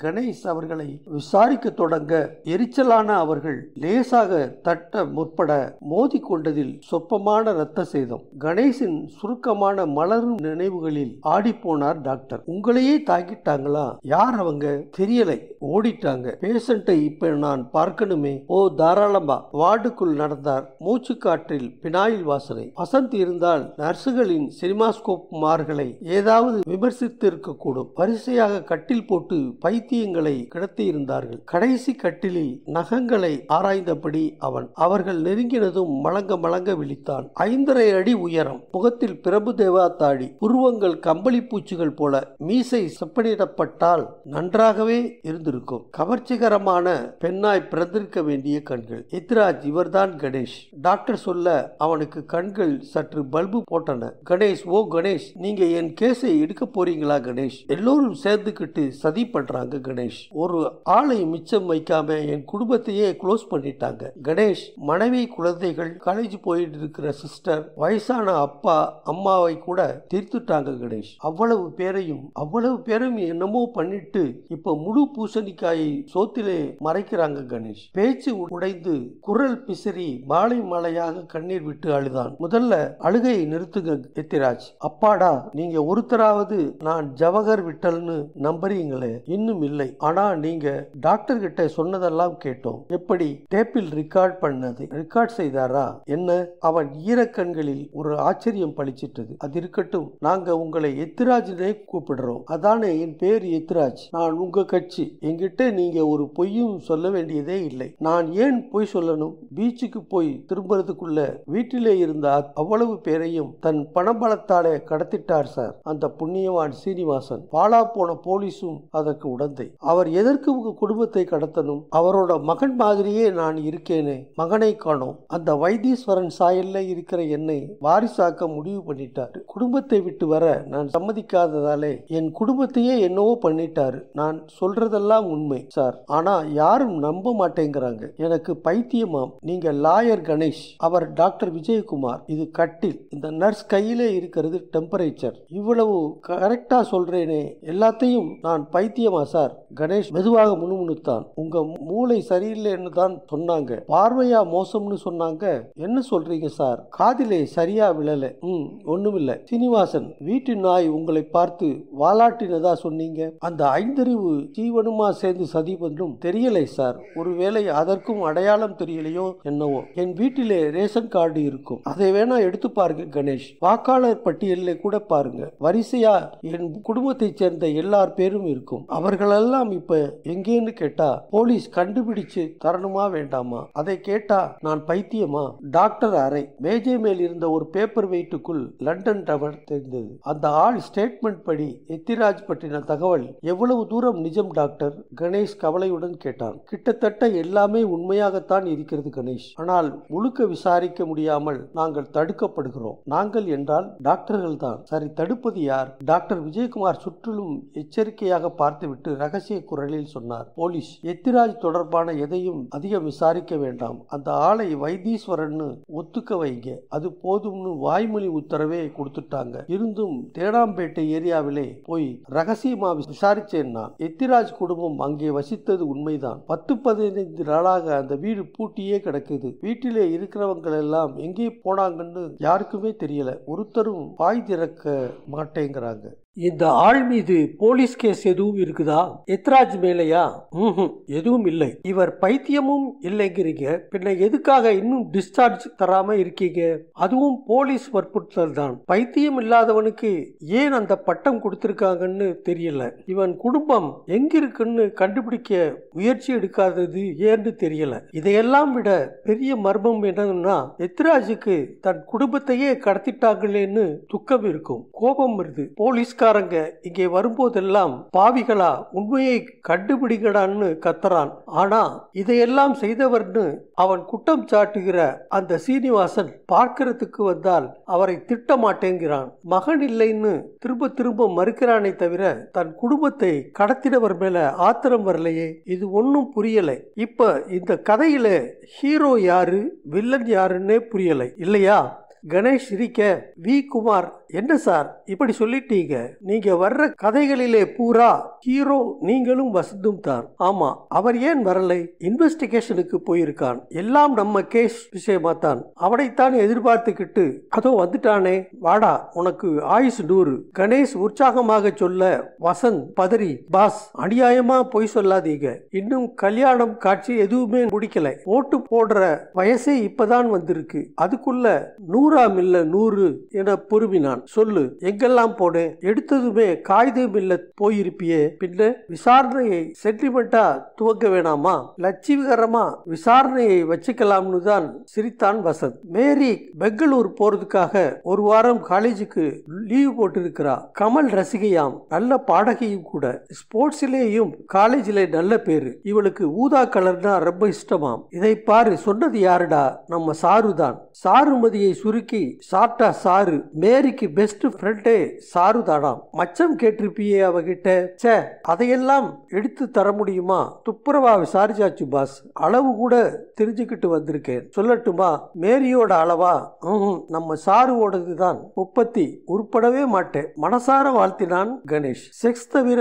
Speaker 1: கணேஷ் அவர்களை விசாரிக்க தொடங்க எரிச்சலான அவர்கள் லேசாக தட்ட முற்பட மோதி கொண்டதில் சொப்பமான இரத்த சேதம் கணேஷின் சுருக்கமான மலரும் நினைவுகளில் ஆடிப்போனார் டாக்டர் உங்களையே தாக்கிட்டாங்களா யார் அவங்க தெரியலை ஓடிட்டாங்க பேஷண்டை இப்ப நான் பார்க்கணுமே ஓ தாராளமா வார்டுக்குள் நடந்தார் மூச்சு காற்றில் பினாயில் வாசனை வசந்த் சம்பத் இருந்தால் நர்சுகளின் மார்களை ஏதாவது விமர்சித்திருக்கக்கூடும் வரிசையாக கட்டில் போட்டு பைத்தியங்களை கிடத்தியிருந்தார்கள் கடைசி கட்டிலில் நகங்களை ஆராய்ந்தபடி அவன் அவர்கள் நெருங்கினதும் மலங்க மலங்க விழித்தான் ஐந்தரை அடி உயரம் முகத்தில் பிரபு தேவா தாடி புருவங்கள் கம்பளி பூச்சிகள் போல மீசை செப்பனிடப்பட்டால் நன்றாகவே இருந்திருக்கும் கவர்ச்சிகரமான பெண்ணாய் பிறந்திருக்க வேண்டிய கண்கள் இத்ராஜ் இவர்தான் கணேஷ் டாக்டர் சொல்ல அவனுக்கு கண்கள் சற்று பல்பு போட்டன கணேஷ் ஓ கணேஷ் நீங்க என் கேஸை எடுக்க போறீங்களா கணேஷ் எல்லோரும் சேர்ந்துக்கிட்டு சதி பண்றாங்க கணேஷ் ஒரு ஆளை மிச்சம் வைக்காம என் குடும்பத்தையே க்ளோஸ் பண்ணிட்டாங்க கணேஷ் மனைவி குழந்தைகள் காலேஜ் போயிட்டு இருக்கிற சிஸ்டர் வயசான அப்பா அம்மாவை கூட தீர்த்துட்டாங்க கணேஷ் அவ்வளவு பேரையும் அவ்வளவு பேரும் என்னமோ பண்ணிட்டு இப்ப முழு பூசணிக்காயை சோத்திலே மறைக்கிறாங்க கணேஷ் பேச்சு உடைந்து குரல் பிசிறி மாலை மாலையாக கண்ணீர் விட்டு அழுதான் முதல்ல அழுகையை நிறுத்துங்க எத்திராஜ் அப்பாடா நீங்க ஒருத்தராவது நான் ஜவஹர் விட்டல்னு நம்புறீங்களே இன்னும் இல்லை ஆனா நீங்க டாக்டர் கிட்ட சொன்னதெல்லாம் கேட்டோம் எப்படி டேப்பில் ரெக்கார்ட் பண்ணது ரெக்கார்ட் செய்தாரா என்ன அவன் ஈரக்கண்களில் ஒரு ஆச்சரியம் பளிச்சிட்டது அது இருக்கட்டும் நாங்க உங்களை எத்திராஜ்னே கூப்பிடுறோம் அதானே என் பேர் எத்திராஜ் நான் உங்க கட்சி எங்கிட்ட நீங்க ஒரு பொய்யும் சொல்ல வேண்டியதே இல்லை நான் ஏன் பொய் சொல்லணும் பீச்சுக்கு போய் திரும்புறதுக்குள்ள வீட்டிலே இருந்த அவ்வளவு அவ்வளவு பேரையும் தன் பணபலத்தாலே கடத்திட்டார் சார் அந்த புண்ணியவான் சீனிவாசன் பாலா போன போலீஸும் அதற்கு உடந்தை அவர் எதற்கு உங்க குடும்பத்தை கடத்தனும் அவரோட மகன் மாதிரியே நான் இருக்கேனே மகனை காணோம் அந்த வைத்தீஸ்வரன் சாயல்ல இருக்கிற என்னை வாரிசாக்க முடிவு பண்ணிட்டார் குடும்பத்தை விட்டு வர நான் சம்மதிக்காததாலே என் குடும்பத்தையே என்னவோ பண்ணிட்டாரு நான் சொல்றதெல்லாம் உண்மை சார் ஆனா யாரும் நம்ப மாட்டேங்கிறாங்க எனக்கு பைத்தியமாம் நீங்க லாயர் கணேஷ் அவர் டாக்டர் விஜயகுமார் இது கட் கட்டில் இந்த நர்ஸ் கையிலே இருக்கிறது டெம்பரேச்சர் இவ்வளவு கரெக்டாக சொல்கிறேனே எல்லாத்தையும் நான் பைத்தியமா சார் கணேஷ் மெதுவாக முணுமுணுத்தான் உங்க மூளை சரியில்லைன்னு தான் சொன்னாங்க பார்வையா மோசம்னு சொன்னாங்க என்ன சொல்றீங்க சார் காதிலே சரியா விழல ம் ஒண்ணுமில்ல சீனிவாசன் வீட்டு நாய் உங்களை பார்த்து வாலாட்டினதா சொன்னீங்க அந்த ஐந்தறிவு ஜீவனுமா சேர்ந்து சதி தெரியலை சார் ஒருவேளை அதற்கும் அடையாளம் தெரியலையோ என்னவோ என் வீட்டிலே ரேஷன் கார்டு இருக்கும் அதை வேணா எடுத்து பாருங்க கணேஷ் வாக்காளர் பட்டியலில் கூட பாருங்க வரிசையா என் குடும்பத்தைச் சேர்ந்த எல்லார் பேரும் இருக்கும் அவர்களெல்லாம் நாம் இப்ப எங்கேன்னு கேட்டா போலீஸ் கண்டுபிடிச்சு தரணுமா வேண்டாமா அதை கேட்டா நான் பைத்தியமா டாக்டர் அறை மேஜை மேல் இருந்த ஒரு பேப்பர் வெயிட்டுக்குள் லண்டன் டவர் தெரிந்தது அந்த ஆள் ஸ்டேட்மெண்ட் படி எத்திராஜ் பற்றின தகவல் எவ்வளவு தூரம் நிஜம் டாக்டர் கணேஷ் கவலையுடன் கேட்டான் கிட்டத்தட்ட எல்லாமே உண்மையாகத்தான் இருக்கிறது கணேஷ் ஆனால் முழுக்க விசாரிக்க முடியாமல் நாங்கள் தடுக்கப்படுகிறோம் நாங்கள் என்றால் டாக்டர்கள் தான் சரி தடுப்பது யார் டாக்டர் விஜயகுமார் சுற்றிலும் எச்சரிக்கையாக பார்த்துவிட்டு ரகசிய ரகசிய குரலில் சொன்னார் போலீஸ் எத்திராஜ் தொடர்பான எதையும் அதிகம் விசாரிக்க வேண்டாம் அந்த ஆளை வைத்தீஸ்வரன் ஒத்துக்க வைங்க அது போதும்னு வாய்மொழி உத்தரவே கொடுத்துட்டாங்க இருந்தும் தேடாம்பேட்டை ஏரியாவிலே போய் ரகசியமா விசாரிச்சேன் நான் எத்திராஜ் குடும்பம் அங்கே வசித்தது உண்மைதான் பத்து பதினைந்து நாளாக அந்த வீடு பூட்டியே கிடக்குது வீட்டிலே இருக்கிறவங்க எல்லாம் எங்கே போனாங்கன்னு யாருக்குமே தெரியல ஒருத்தரும் வாய் திறக்க மாட்டேங்கிறாங்க இந்த ஆள் மீது போலீஸ் கேஸ் எதுவும் இருக்குதா எத்ராஜ் மேலையா எதுவும் இல்லை இவர் பைத்தியமும் இல்லைங்கிறீங்க பின்ன எதுக்காக இன்னும் டிஸ்சார்ஜ் தராம இருக்கீங்க அதுவும் போலீஸ் வற்புறுத்தல் தான் பைத்தியம் இல்லாதவனுக்கு ஏன் அந்த பட்டம் கொடுத்திருக்காங்கன்னு தெரியல இவன் குடும்பம் எங்கிருக்குன்னு கண்டுபிடிக்க முயற்சி எடுக்காதது ஏன்னு தெரியல இதையெல்லாம் விட பெரிய மர்மம் என்னன்னா எத்ராஜுக்கு தன் குடும்பத்தையே கடத்திட்டாங்களேன்னு துக்கம் இருக்கும் கோபம் வருது போலீஸ் பிச்சைக்காரங்க இங்கே வரும்போதெல்லாம் பாவிகளா உண்மையை கண்டுபிடிக்கடான்னு கத்துறான் ஆனா இதையெல்லாம் செய்தவர்னு அவன் குற்றம் சாட்டுகிற அந்த சீனிவாசன் பார்க்கறதுக்கு வந்தால் அவரை திட்ட மாட்டேங்கிறான் மகன் இல்லைன்னு திரும்ப திரும்ப மறுக்கிறானே தவிர தன் குடும்பத்தை கடத்தினவர் மேல ஆத்திரம் வரலையே இது ஒன்றும் புரியலை இப்ப இந்த கதையில ஹீரோ யாரு வில்லன் யாருன்னே புரியலை இல்லையா கணேஷ் சிரிக்க வி குமார் என்ன சார் இப்படி சொல்லிட்டீங்க நீங்க வர்ற கதைகளிலே பூரா ஹீரோ நீங்களும் வசந்தும் தான் ஆமா அவர் ஏன் வரலை இன்வெஸ்டிகேஷனுக்கு போயிருக்கான் எல்லாம் நம்ம கேஸ் விஷயமா தான் அவனைத்தான் எதிர்பார்த்துக்கிட்டு அதோ வந்துட்டானே வாடா உனக்கு ஆயுஸ் நூறு கணேஷ் உற்சாகமாக சொல்ல வசந்த் பதறி பாஸ் அநியாயமா பொய் சொல்லாதீங்க இன்னும் கல்யாணம் காட்சி எதுவுமே முடிக்கல ஓட்டு போடுற வயசே இப்பதான் வந்திருக்கு அதுக்குள்ள நூறாம் இல்ல நூறு என பொறுமினான் என்றான் சொல்லு எங்கெல்லாம் போனே எடுத்ததுமே காகிதம் இல்ல போயிருப்பியே பின்ன விசாரணையை சென்டிமெண்டா துவங்க வேணாமா லட்சிகரமா விசாரணையை வச்சுக்கலாம்னு தான் சிரித்தான் வசந்த் மேரி பெங்களூர் போறதுக்காக ஒரு வாரம் காலேஜுக்கு லீவ் போட்டிருக்கிறா கமல் ரசிகையாம் நல்ல பாடகையும் கூட ஸ்போர்ட்ஸ்லேயும் காலேஜில் நல்ல பேரு இவளுக்கு ஊதா கலர்னா ரொம்ப இஷ்டமாம் இதை பாரு சொன்னது யாருடா நம்ம சாரு தான் சாருமதியை சுருக்கி சாப்டா சாரு மேரிக்கு பெஸ்ட் ஃப்ரெண்டே சாரு தானாம் மச்சம் கேட்டிருப்பியே அவகிட்ட சே அதையெல்லாம் எடுத்து தர முடியுமா துப்புரவா விசாரிச்சாச்சு பாஸ் அளவு கூட தெரிஞ்சுக்கிட்டு வந்திருக்கேன் சொல்லட்டுமா மேரியோட அளவா நம்ம சாருவோடது தான் முப்பத்தி உருப்படவே மாட்டேன் மனசார வாழ்த்தினான் கணேஷ் செக்ஸ் தவிர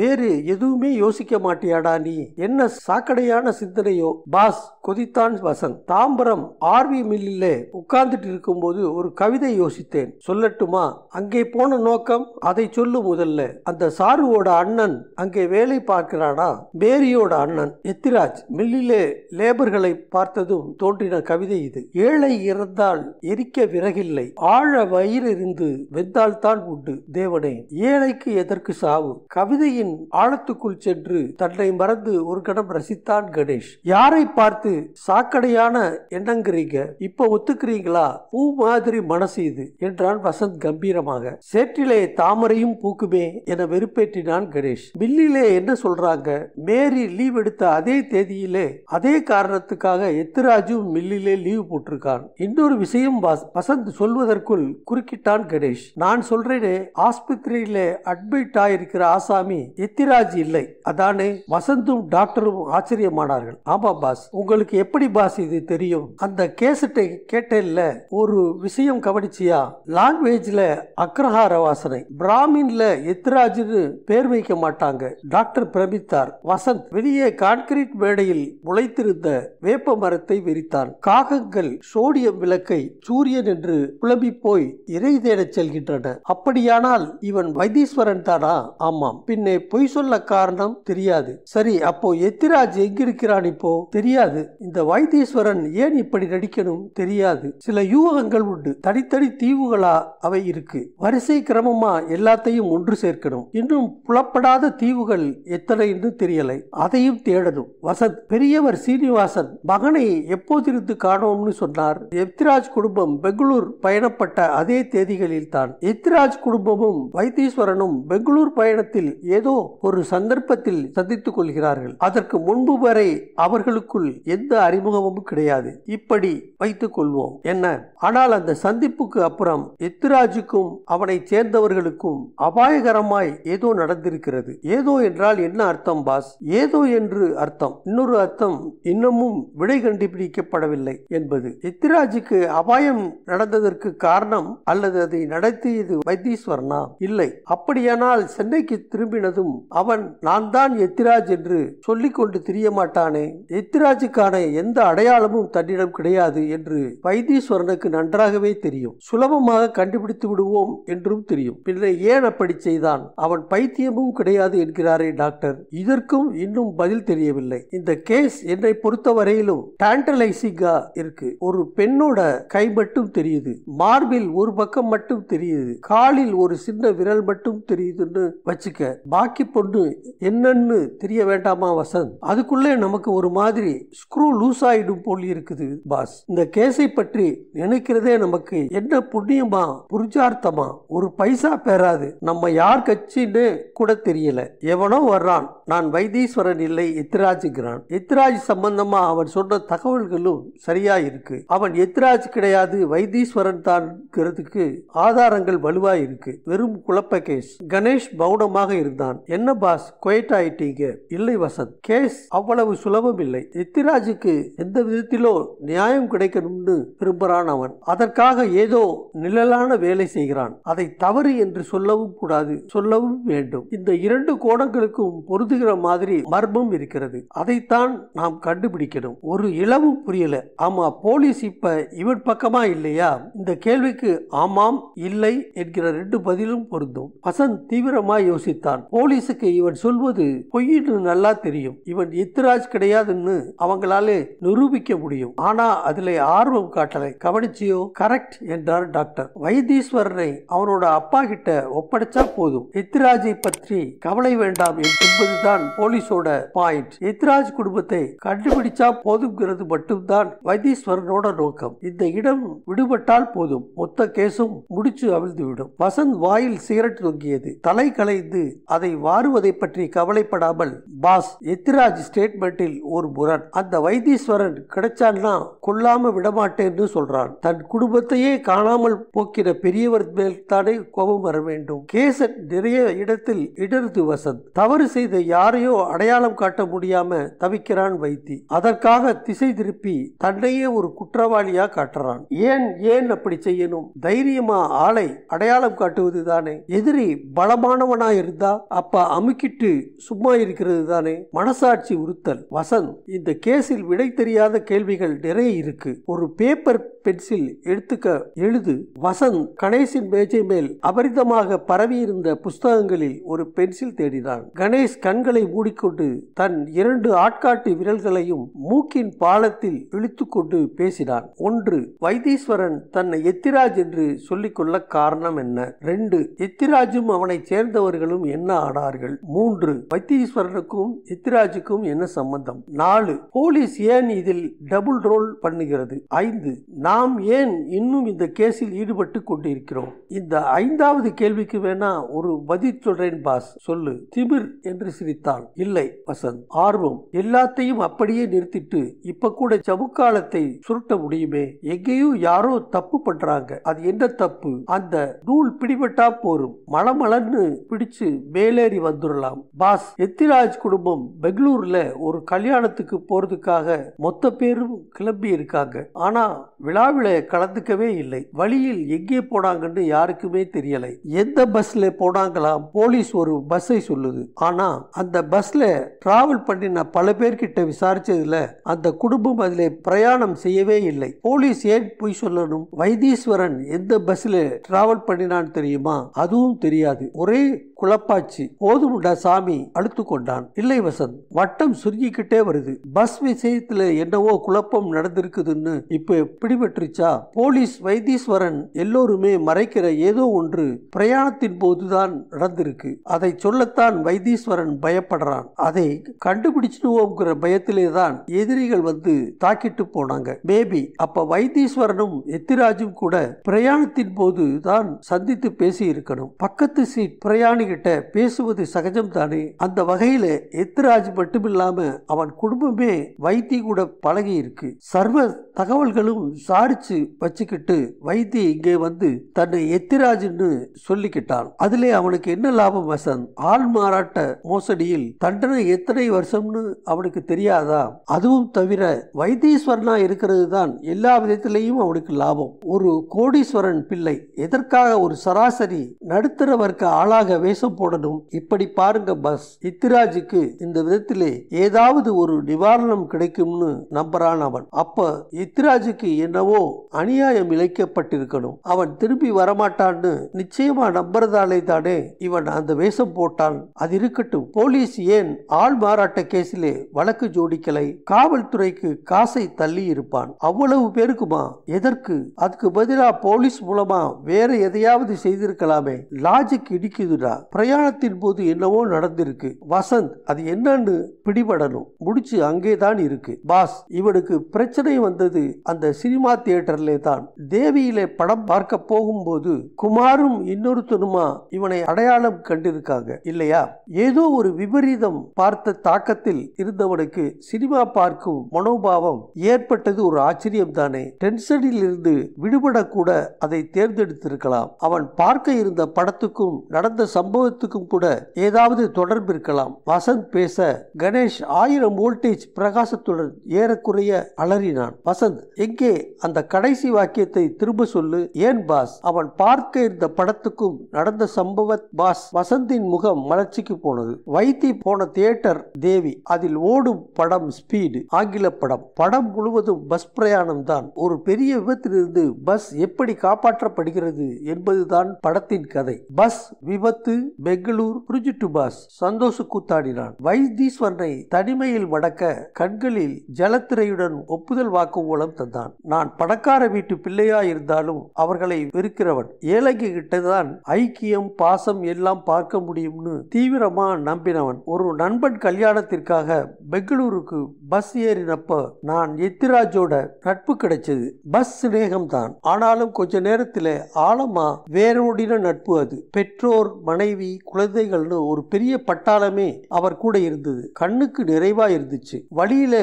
Speaker 1: வேறு எதுவுமே யோசிக்க மாட்டியாடா நீ என்ன சாக்கடையான சிந்தனையோ பாஸ் கொதித்தான் வசந்த் தாம்பரம் ஆர்வி மில்லிலே உட்கார்ந்துட்டு இருக்கும்போது ஒரு கவிதை யோசித்தேன் சொல்லட்டுமா அங்கே போன நோக்கம் அதை சொல்லு முதல்ல அந்த சாருவோட அண்ணன் அங்கே வேலை பார்க்கிறானா பேரியோட அண்ணன் எத்திராஜ் மில்லிலே லேபர்களை பார்த்ததும் தோன்றின கவிதை இது ஏழை இறந்தால் எரிக்க விறகில்லை ஆழ வயிறு இருந்து வெந்தால் தான் உண்டு தேவனே ஏழைக்கு எதற்கு சாவு கவிதையின் ஆழத்துக்குள் சென்று தன்னை மறந்து ஒரு கணம் ரசித்தான் கணேஷ் யாரை பார்த்து சாக்கடையான எண்ணங்கிறீங்க இப்ப ஒத்துக்கிறீங்களா பூ மாதிரி மனசு இது என்றான் வசந்த் கம்பீரமாக சேற்றிலே தாமரையும் பூக்குமே என வெறுப்பேற்றினான் கணேஷ் பில்லிலே என்ன சொல்றாங்க மேரி லீவ் எடுத்த அதே தேதியிலே அதே காரணத்துக்காக எத்திராஜும் மில்லிலே லீவ் போட்டிருக்கான் இன்னொரு விஷயம் வசந்த் சொல்வதற்குள் குறுக்கிட்டான் கணேஷ் நான் சொல்றேனே ஆஸ்பத்திரியில அட்மிட் ஆயிருக்கிற ஆசாமி எத்திராஜ் இல்லை அதானே வசந்தும் டாக்டரும் ஆச்சரியமானார்கள் ஆமா பாஸ் உங்களுக்கு உங்களுக்கு எப்படி பாஸ் இது தெரியும் அந்த கேசட்டை கேட்டேன்ல ஒரு விஷயம் கவனிச்சியா லாங்குவேஜ்ல அக்ரஹார வாசனை பிராமின்ல எத்ராஜ்னு பேர் வைக்க மாட்டாங்க டாக்டர் பிரமித்தார் வசந்த் வெளியே கான்கிரீட் மேடையில் முளைத்திருந்த வேப்ப மரத்தை விரித்தான் காகங்கள் சோடியம் விளக்கை சூரியன் என்று புலம்பி போய் இறை தேடச் செல்கின்றன அப்படியானால் இவன் வைத்தீஸ்வரன் தானா ஆமாம் பின்னே பொய் சொல்ல காரணம் தெரியாது சரி அப்போ எத்திராஜ் எங்கிருக்கிறான் இப்போ தெரியாது இந்த வைத்தீஸ்வரன் ஏன் இப்படி நடிக்கணும் தெரியாது சில யூகங்கள் உண்டு தனித்தனி தீவுகளா அவை இருக்கு வரிசை கிரமமா எல்லாத்தையும் ஒன்று சேர்க்கணும் இன்னும் புலப்படாத தீவுகள் எத்தனை என்று தெரியலை அதையும் தேடணும் வசந்த் பெரியவர் சீனிவாசன் மகனை எப்போதிருந்து காணோம்னு சொன்னார் எத்ராஜ் குடும்பம் பெங்களூர் பயணப்பட்ட அதே தேதிகளில் தான் எத்ராஜ் குடும்பமும் வைத்தீஸ்வரனும் பெங்களூர் பயணத்தில் ஏதோ ஒரு சந்தர்ப்பத்தில் சந்தித்துக் கொள்கிறார்கள் அதற்கு முன்பு வரை அவர்களுக்குள் எந்த அறிமுகமும் கிடையாது இப்படி வைத்துக் கொள்வோம் என்ன ஆனால் அந்த சந்திப்புக்கு அப்புறம் எத்திராஜுக்கும் அவனை சேர்ந்தவர்களுக்கும் அபாயகரமாய் ஏதோ நடந்திருக்கிறது ஏதோ என்றால் என்ன அர்த்தம் பாஸ் ஏதோ என்று அர்த்தம் இன்னொரு அர்த்தம் இன்னமும் விடை கண்டுபிடிக்கப்படவில்லை என்பது எத்திராஜுக்கு அபாயம் நடந்ததற்கு காரணம் அல்லது அதை நடத்தியது வைத்தீஸ்வரனா இல்லை அப்படியானால் சென்னைக்கு திரும்பினதும் அவன் நான் தான் எத்திராஜ் என்று சொல்லிக்கொண்டு தெரிய மாட்டானே எத்திராஜுக்கான அதற்கான எந்த அடையாளமும் தன்னிடம் கிடையாது என்று வைத்தீஸ்வரனுக்கு நன்றாகவே தெரியும் சுலபமாக கண்டுபிடித்து விடுவோம் என்றும் தெரியும் பின்னர் ஏன் அப்படி செய்தான் அவன் பைத்தியமும் கிடையாது என்கிறாரே டாக்டர் இதற்கும் இன்னும் பதில் தெரியவில்லை இந்த கேஸ் என்னை பொறுத்தவரையிலும் டாண்டலைசிங்கா இருக்கு ஒரு பெண்ணோட கை மட்டும் தெரியுது மார்பில் ஒரு பக்கம் மட்டும் தெரியுது காலில் ஒரு சின்ன விரல் மட்டும் தெரியுதுன்னு வச்சுக்க பாக்கி பொண்ணு என்னன்னு தெரிய வேண்டாமா வசந்த் அதுக்குள்ளே நமக்கு ஒரு மாதிரி ஸ்க்ரூ முற்று லூஸ் ஆயிடும் போல் இருக்குது பாஸ் இந்த கேஸை பற்றி நினைக்கிறதே நமக்கு என்ன புண்ணியமா புரிஞ்சார்த்தமா ஒரு பைசா பெறாது நம்ம யார் கட்சின்னு கூட தெரியல எவனோ வர்றான் நான் வைத்தீஸ்வரன் இல்லை எத்திராஜுங்கிறான் எத்திராஜ் சம்பந்தமா அவன் சொன்ன தகவல்களும் சரியா இருக்கு அவன் எத்திராஜ் கிடையாது வைத்தீஸ்வரன் தான்ங்கிறதுக்கு ஆதாரங்கள் வலுவா இருக்கு வெறும் குழப்ப கேஸ் கணேஷ் மௌனமாக இருந்தான் என்ன பாஸ் குவைட் ஆயிட்டீங்க இல்லை வசந்த் கேஸ் அவ்வளவு சுலபம் இல்லை எத்திராஜ் ராஜாஜிக்கு எந்த விதத்திலோ நியாயம் கிடைக்கணும்னு விரும்புகிறான் அவன் அதற்காக ஏதோ நிழலான வேலை செய்கிறான் அதை தவறு என்று சொல்லவும் கூடாது சொல்லவும் வேண்டும் இந்த இரண்டு கோணங்களுக்கும் பொருதுகிற மாதிரி மர்மம் இருக்கிறது அதைத்தான் நாம் கண்டுபிடிக்கணும் ஒரு இளவும் புரியல ஆமா போலீஸ் இப்ப இவர் பக்கமா இல்லையா இந்த கேள்விக்கு ஆமாம் இல்லை என்கிற ரெண்டு பதிலும் பொருந்தும் வசந்த் தீவிரமா யோசித்தான் போலீஸுக்கு இவன் சொல்வது பொய்னு நல்லா தெரியும் இவன் எத்ராஜ் கிடையாதுன்னு அவங்கள எங்களாலே நிரூபிக்க முடியும் ஆனா அதுல ஆர்வம் காட்டலை கவனிச்சியோ கரெக்ட் என்றார் டாக்டர் வைத்தீஸ்வரனை அவனோட அப்பா கிட்ட ஒப்படைச்சா போதும் எத்திராஜை பற்றி கவலை வேண்டாம் என்பதுதான் போலீஸோட பாயிண்ட் எத்ராஜ் குடும்பத்தை கண்டுபிடிச்சா போதுங்கிறது மட்டும்தான் வைத்தீஸ்வரனோட நோக்கம் இந்த இடம் விடுபட்டால் போதும் மொத்த கேஸும் முடிச்சு அவிழ்ந்துவிடும் வசந்த் வாயில் சிகரெட் தொங்கியது தலை கலைந்து அதை வாருவதை பற்றி கவலைப்படாமல் பாஸ் எத்திராஜ் ஸ்டேட்மெண்டில் ஒரு முரண் அந்த வைத்தீஸ்வரன் கிடைச்சான்னா கொல்லாம விடமாட்டேன்னு சொல்றான் தன் குடும்பத்தையே காணாமல் போக்கிற பெரியவர் மேல் தானே கோபம் வர வேண்டும் கேசன் நிறைய இடத்தில் இடர்ந்து வசந்த் தவறு செய்த யாரையோ அடையாளம் காட்ட முடியாம தவிக்கிறான் வைத்தி அதற்காக திசை திருப்பி தன்னையே ஒரு குற்றவாளியா காட்டுறான் ஏன் ஏன் அப்படி செய்யணும் தைரியமா ஆளை அடையாளம் காட்டுவது தானே எதிரி பலமானவனா இருந்தா அப்ப அமுக்கிட்டு சும்மா இருக்கிறது தானே மனசாட்சி உறுத்தல் வசந்த் இந்த கேஸ் மனசில் விடை தெரியாத கேள்விகள் நிறைய இருக்கு ஒரு பேப்பர் பென்சில் எடுத்துக்க எழுது வசந்த் கணேஷின் மேஜை மேல் அபரிதமாக பரவியிருந்த புஸ்தகங்களில் ஒரு பென்சில் தேடினான் கணேஷ் கண்களை மூடிக்கொண்டு தன் இரண்டு ஆட்காட்டு விரல்களையும் மூக்கின் பாலத்தில் இழுத்து கொண்டு பேசினான் ஒன்று வைத்தீஸ்வரன் தன்னை எத்திராஜ் என்று சொல்லிக்கொள்ள காரணம் என்ன ரெண்டு எத்திராஜும் அவனை சேர்ந்தவர்களும் என்ன ஆனார்கள் மூன்று வைத்தீஸ்வரனுக்கும் எத்திராஜுக்கும் என்ன சம்பந்தம் நாலு போலீஸ் போலீஸ் ஏன் இதில் டபுள் ரோல் பண்ணுகிறது ஐந்து நாம் ஏன் இன்னும் இந்த கேஸில் ஈடுபட்டு கொண்டிருக்கிறோம் இந்த ஐந்தாவது கேள்விக்கு வேணா ஒரு பதில் சொல்றேன் பாஸ் சொல்லு திமிர் என்று சிரித்தாள் இல்லை வசந்த் ஆர்வம் எல்லாத்தையும் அப்படியே நிறுத்திட்டு இப்ப கூட சவுக்காலத்தை சுருட்ட முடியுமே எங்கேயோ யாரோ தப்பு பண்றாங்க அது என்ன தப்பு அந்த நூல் பிடிபட்டா போரும் மலமலன்னு பிடிச்சு மேலேறி வந்துடலாம் பாஸ் எத்திராஜ் குடும்பம் பெங்களூர்ல ஒரு கல்யாணத்துக்கு போறதுக்காக விழாவிற்காக மொத்த பேரும் கிளம்பி இருக்காங்க ஆனா விழாவில கலந்துக்கவே இல்லை வழியில் எங்கே போனாங்கன்னு யாருக்குமே தெரியலை எந்த பஸ்ல போனாங்களாம் போலீஸ் ஒரு பஸ்ஸை சொல்லுது ஆனா அந்த பஸ்ல டிராவல் பண்ணின பல பேர்கிட்ட விசாரிச்சதுல அந்த குடும்பம் அதில் பிரயாணம் செய்யவே இல்லை போலீஸ் ஏன் பொய் சொல்லணும் வைத்தீஸ்வரன் எந்த பஸ்ல டிராவல் பண்ணினான்னு தெரியுமா அதுவும் தெரியாது ஒரே குழப்பாச்சு போதுமுண்டா சாமி அழுத்து கொண்டான் இல்லை வசந்த் வட்டம் சுருங்கிக்கிட்டே வருது பஸ் விஷயத்துல என்னவோ குழப்பம் நடந்திருக்குதுன்னு இப்ப பிடிபட்டுருச்சா போலீஸ் வைத்தீஸ்வரன் எல்லோருமே மறைக்கிற ஏதோ ஒன்று பிரயாணத்தின் போதுதான் நடந்திருக்கு அதை சொல்லத்தான் வைத்தீஸ்வரன் பயப்படுறான் அதை கண்டுபிடிச்சிடுவோங்கிற பயத்திலே தான் எதிரிகள் வந்து தாக்கிட்டு போனாங்க மேபி அப்ப வைத்தீஸ்வரனும் எத்திராஜும் கூட பிரயாணத்தின் போது தான் சந்தித்து பேசி இருக்கணும் பக்கத்து சீட் பிரயாணிகள் கிட்ட பேசுவது சகஜம்தானே அந்த வகையில எத்ராஜ் மட்டுமில்லாம அவன் குடும்பமே வைத்தி கூட பழகி இருக்கு சர்வ தகவல்களும் சாரிச்சு வச்சுக்கிட்டு வைத்தி இங்கே வந்து தன்னை எத்திராஜ்னு சொல்லிக்கிட்டான் அதுல அவனுக்கு என்ன லாபம் வசந்த் ஆள் மாறாட்ட மோசடியில் தண்டனை எத்தனை வருஷம்னு அவனுக்கு தெரியாதா அதுவும் தவிர வைத்தீஸ்வரனா இருக்கிறது தான் எல்லா விதத்திலையும் அவனுக்கு லாபம் ஒரு கோடீஸ்வரன் பிள்ளை எதற்காக ஒரு சராசரி நடுத்தர வர்க்க ஆளாகவே வேஷம் போடணும் இப்படி பாருங்க பஸ் இத்திராஜுக்கு இந்த விதத்திலே ஏதாவது ஒரு நிவாரணம் கிடைக்கும்னு நம்புறான் அவன் அப்ப இத்திராஜுக்கு என்னவோ அநியாயம் இழைக்கப்பட்டிருக்கணும் அவன் திரும்பி வரமாட்டான்னு நிச்சயமா நம்புறதாலே தானே இவன் அந்த வேஷம் போட்டான் அது இருக்கட்டும் போலீஸ் ஏன் ஆள் மாறாட்ட கேஸிலே வழக்கு ஜோடிக்கலை காவல்துறைக்கு காசை தள்ளி இருப்பான் அவ்வளவு பேருக்குமா எதற்கு அதுக்கு பதிலா போலீஸ் மூலமா வேற எதையாவது செய்திருக்கலாமே லாஜிக் இடிக்குதுடா பிரயாணத்தின் போது என்னவோ நடந்திருக்கு வசந்த் அது என்னன்னு பிடிபடணும் முடிச்சு அங்கே தான் இருக்கு பாஸ் இவனுக்கு பிரச்சனை வந்தது அந்த சினிமா தியேட்டர்லே தான் தேவியிலே படம் பார்க்க போகும்போது குமாரும் இன்னொருத்தனுமா இவனை அடையாளம் கண்டிருக்காங்க இல்லையா ஏதோ ஒரு விபரீதம் பார்த்த தாக்கத்தில் இருந்தவனுக்கு சினிமா பார்க்கும் மனோபாவம் ஏற்பட்டது ஒரு ஆச்சரியம் தானே டென்ஷனில் இருந்து விடுபடக்கூட அதை தேர்ந்தெடுத்திருக்கலாம் அவன் பார்க்க இருந்த படத்துக்கும் நடந்த சம்பவம் சம்பவத்துக்கும் கூட ஏதாவது தொடர்பு இருக்கலாம் வசந்த் பேச கணேஷ் ஆயிரம் வோல்டேஜ் பிரகாசத்துடன் ஏறக்குறைய அலறினான் வசந்த் எங்கே அந்த கடைசி வாக்கியத்தை திரும்ப சொல்லு ஏன் பாஸ் அவன் பார்க்க இருந்த படத்துக்கும் நடந்த சம்பவத் பாஸ் வசந்தின் முகம் மலர்ச்சிக்கு போனது வைத்தி போன தியேட்டர் தேவி அதில் ஓடும் படம் ஸ்பீடு ஆங்கில படம் படம் முழுவதும் பஸ் பிரயாணம் தான் ஒரு பெரிய விபத்திலிருந்து பஸ் எப்படி காப்பாற்றப்படுகிறது என்பதுதான் படத்தின் கதை பஸ் விபத்து பெங்களூர் புரிஜிட்டு பாஸ் சந்தோஷ கூத்தாடினான் வைத்தீஸ்வரனை தனிமையில் மடக்க கண்களில் ஜலத்திரையுடன் ஒப்புதல் மூலம் தந்தான் நான் பணக்கார வீட்டு பிள்ளையா இருந்தாலும் அவர்களை வெறுக்கிறவன் ஏழைக்கு கிட்டதான் ஐக்கியம் பாசம் எல்லாம் பார்க்க முடியும்னு தீவிரமா நம்பினவன் ஒரு நண்பன் கல்யாணத்திற்காக பெங்களூருக்கு பஸ் ஏறினப்ப நான் எத்திராஜோட நட்பு கிடைச்சது பஸ் சிநேகம் தான் ஆனாலும் கொஞ்ச நேரத்தில் ஆழமா வேரோடின நட்பு அது பெற்றோர் மனைவி மனைவி குழந்தைகள்னு ஒரு பெரிய பட்டாளமே அவர் கூட இருந்தது கண்ணுக்கு நிறைவா இருந்துச்சு வழியில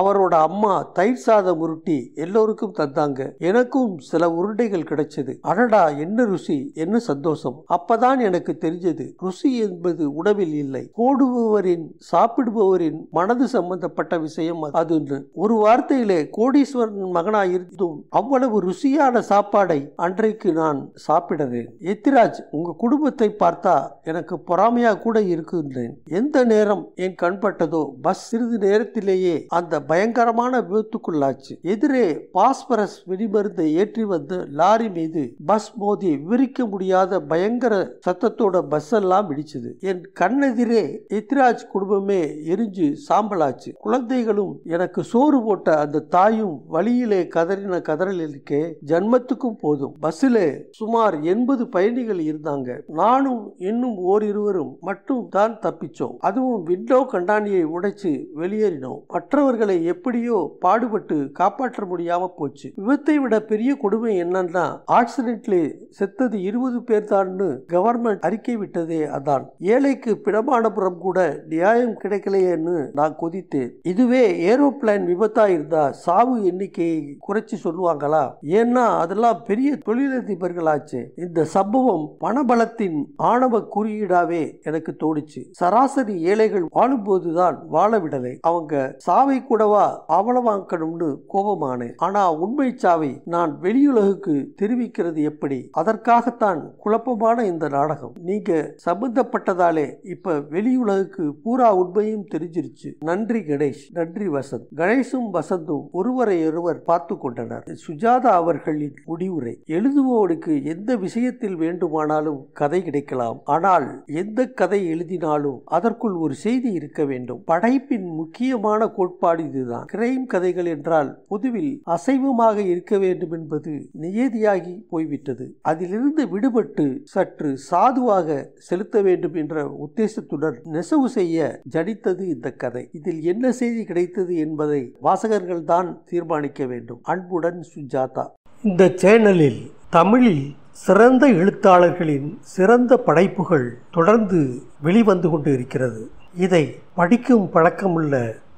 Speaker 1: அவரோட அம்மா தயிர் சாதம் உருட்டி எல்லோருக்கும் தந்தாங்க எனக்கும் சில உருண்டைகள் கிடைச்சது அடடா என்ன ருசி என்ன சந்தோஷம் அப்பதான் எனக்கு தெரிஞ்சது ருசி என்பது உணவில் இல்லை கோடுபவரின் சாப்பிடுபவரின் மனது சம்பந்தப்பட்ட விஷயம் அது ஒரு வார்த்தையிலே கோடீஸ்வரன் மகனாயிருந்தும் அவ்வளவு ருசியான சாப்பாடை அன்றைக்கு நான் சாப்பிடுறேன் எத்திராஜ் உங்க குடும்பத்தை பார்த்தா எனக்கு பொறாமையா கூட இருக்கின்றேன் எந்த நேரம் என் கண்பட்டதோ பஸ் சிறிது நேரத்திலேயே அந்த பயங்கரமான விபத்துக்குள்ளாச்சு எதிரே பாஸ்பரஸ் வெடிமருந்தை ஏற்றி வந்த லாரி மீது பஸ் மோதி விவரிக்க முடியாத பயங்கர சத்தத்தோட பஸ் எல்லாம் இடிச்சது என் கண்ணெதிரே எத்ராஜ் குடும்பமே எரிஞ்சு சாம்பலாச்சு குழந்தைகளும் எனக்கு சோறு போட்ட அந்த தாயும் வழியிலே கதறின கதறலிருக்கே ஜன்மத்துக்கும் போதும் பஸ்ஸிலே சுமார் எண்பது பயணிகள் இருந்தாங்க நானும் இன்னும் ஓரிருவரும் மட்டும் தான் தப்பிச்சோம் அதுவும் விண்டோ கண்டாணியை உடைச்சு வெளியேறினோம் மற்றவர்களை அவர்களை எப்படியோ பாடுபட்டு காப்பாற்ற முடியாம போச்சு விபத்தை விட பெரிய கொடுமை என்னன்னா ஆக்சிடென்ட்ல செத்தது இருபது பேர் தான்னு கவர்மெண்ட் அறிக்கை விட்டதே அதான் ஏழைக்கு பிடமானபுரம் கூட நியாயம் கிடைக்கலையேன்னு நான் கொதித்தேன் இதுவே ஏரோப்ளேன் விபத்தா இருந்தா சாவு எண்ணிக்கையை குறைச்சி சொல்லுவாங்களா ஏன்னா அதெல்லாம் பெரிய தொழிலதிபர்களாச்சு இந்த சம்பவம் பணபலத்தின் ஆணவ குறியீடாவே எனக்கு தோணுச்சு சராசரி ஏழைகள் வாழும்போதுதான் வாழ விடலை அவங்க சாவை கூட அவ்வளவா அவலவாங்கணும்னு கோபமானேன் ஆனா உண்மை சாவை நான் வெளியுலகுக்கு தெரிவிக்கிறது எப்படி அதற்காகத்தான் குழப்பமான இந்த நாடகம் நீங்க சம்பந்தப்பட்டதாலே இப்ப வெளியுலகுக்கு பூரா உண்மையும் தெரிஞ்சிருச்சு நன்றி கணேஷ் நன்றி வசந்த் கணேஷும் வசந்தும் ஒருவரை ஒருவர் பார்த்து கொண்டனர் சுஜாதா அவர்களின் முடிவுரை எழுதுபவனுக்கு எந்த விஷயத்தில் வேண்டுமானாலும் கதை கிடைக்கலாம் ஆனால் எந்த கதை எழுதினாலும் அதற்குள் ஒரு செய்தி இருக்க வேண்டும் படைப்பின் முக்கியமான கோட்பாடு இதுதான் கிரைம் கதைகள் என்றால் பொதுவில் அசைவமாக இருக்க வேண்டும் என்பது நியதியாகி போய்விட்டது அதிலிருந்து விடுபட்டு சற்று சாதுவாக செலுத்த வேண்டும் என்ற உத்தேசத்துடன் நெசவு செய்ய ஜடித்தது இந்த கதை இதில் என்ன செய்தி கிடைத்தது என்பதை வாசகர்கள் தான் தீர்மானிக்க வேண்டும் அன்புடன் சுஜாதா இந்த சேனலில் தமிழில் சிறந்த எழுத்தாளர்களின் சிறந்த படைப்புகள் தொடர்ந்து வெளிவந்து கொண்டு இருக்கிறது இதை படிக்கும் பழக்கமுள்ள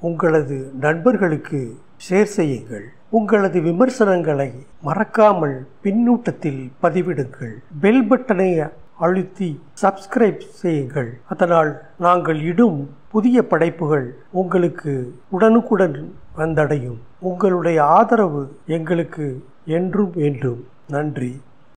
Speaker 1: உங்களது நண்பர்களுக்கு ஷேர் செய்யுங்கள் உங்களது விமர்சனங்களை மறக்காமல் பின்னூட்டத்தில் பதிவிடுங்கள் பெல் பட்டனை அழுத்தி சப்ஸ்கிரைப் செய்யுங்கள் அதனால் நாங்கள் இடும் புதிய படைப்புகள் உங்களுக்கு உடனுக்குடன் வந்தடையும் உங்களுடைய ஆதரவு எங்களுக்கு என்றும் வேண்டும் நன்றி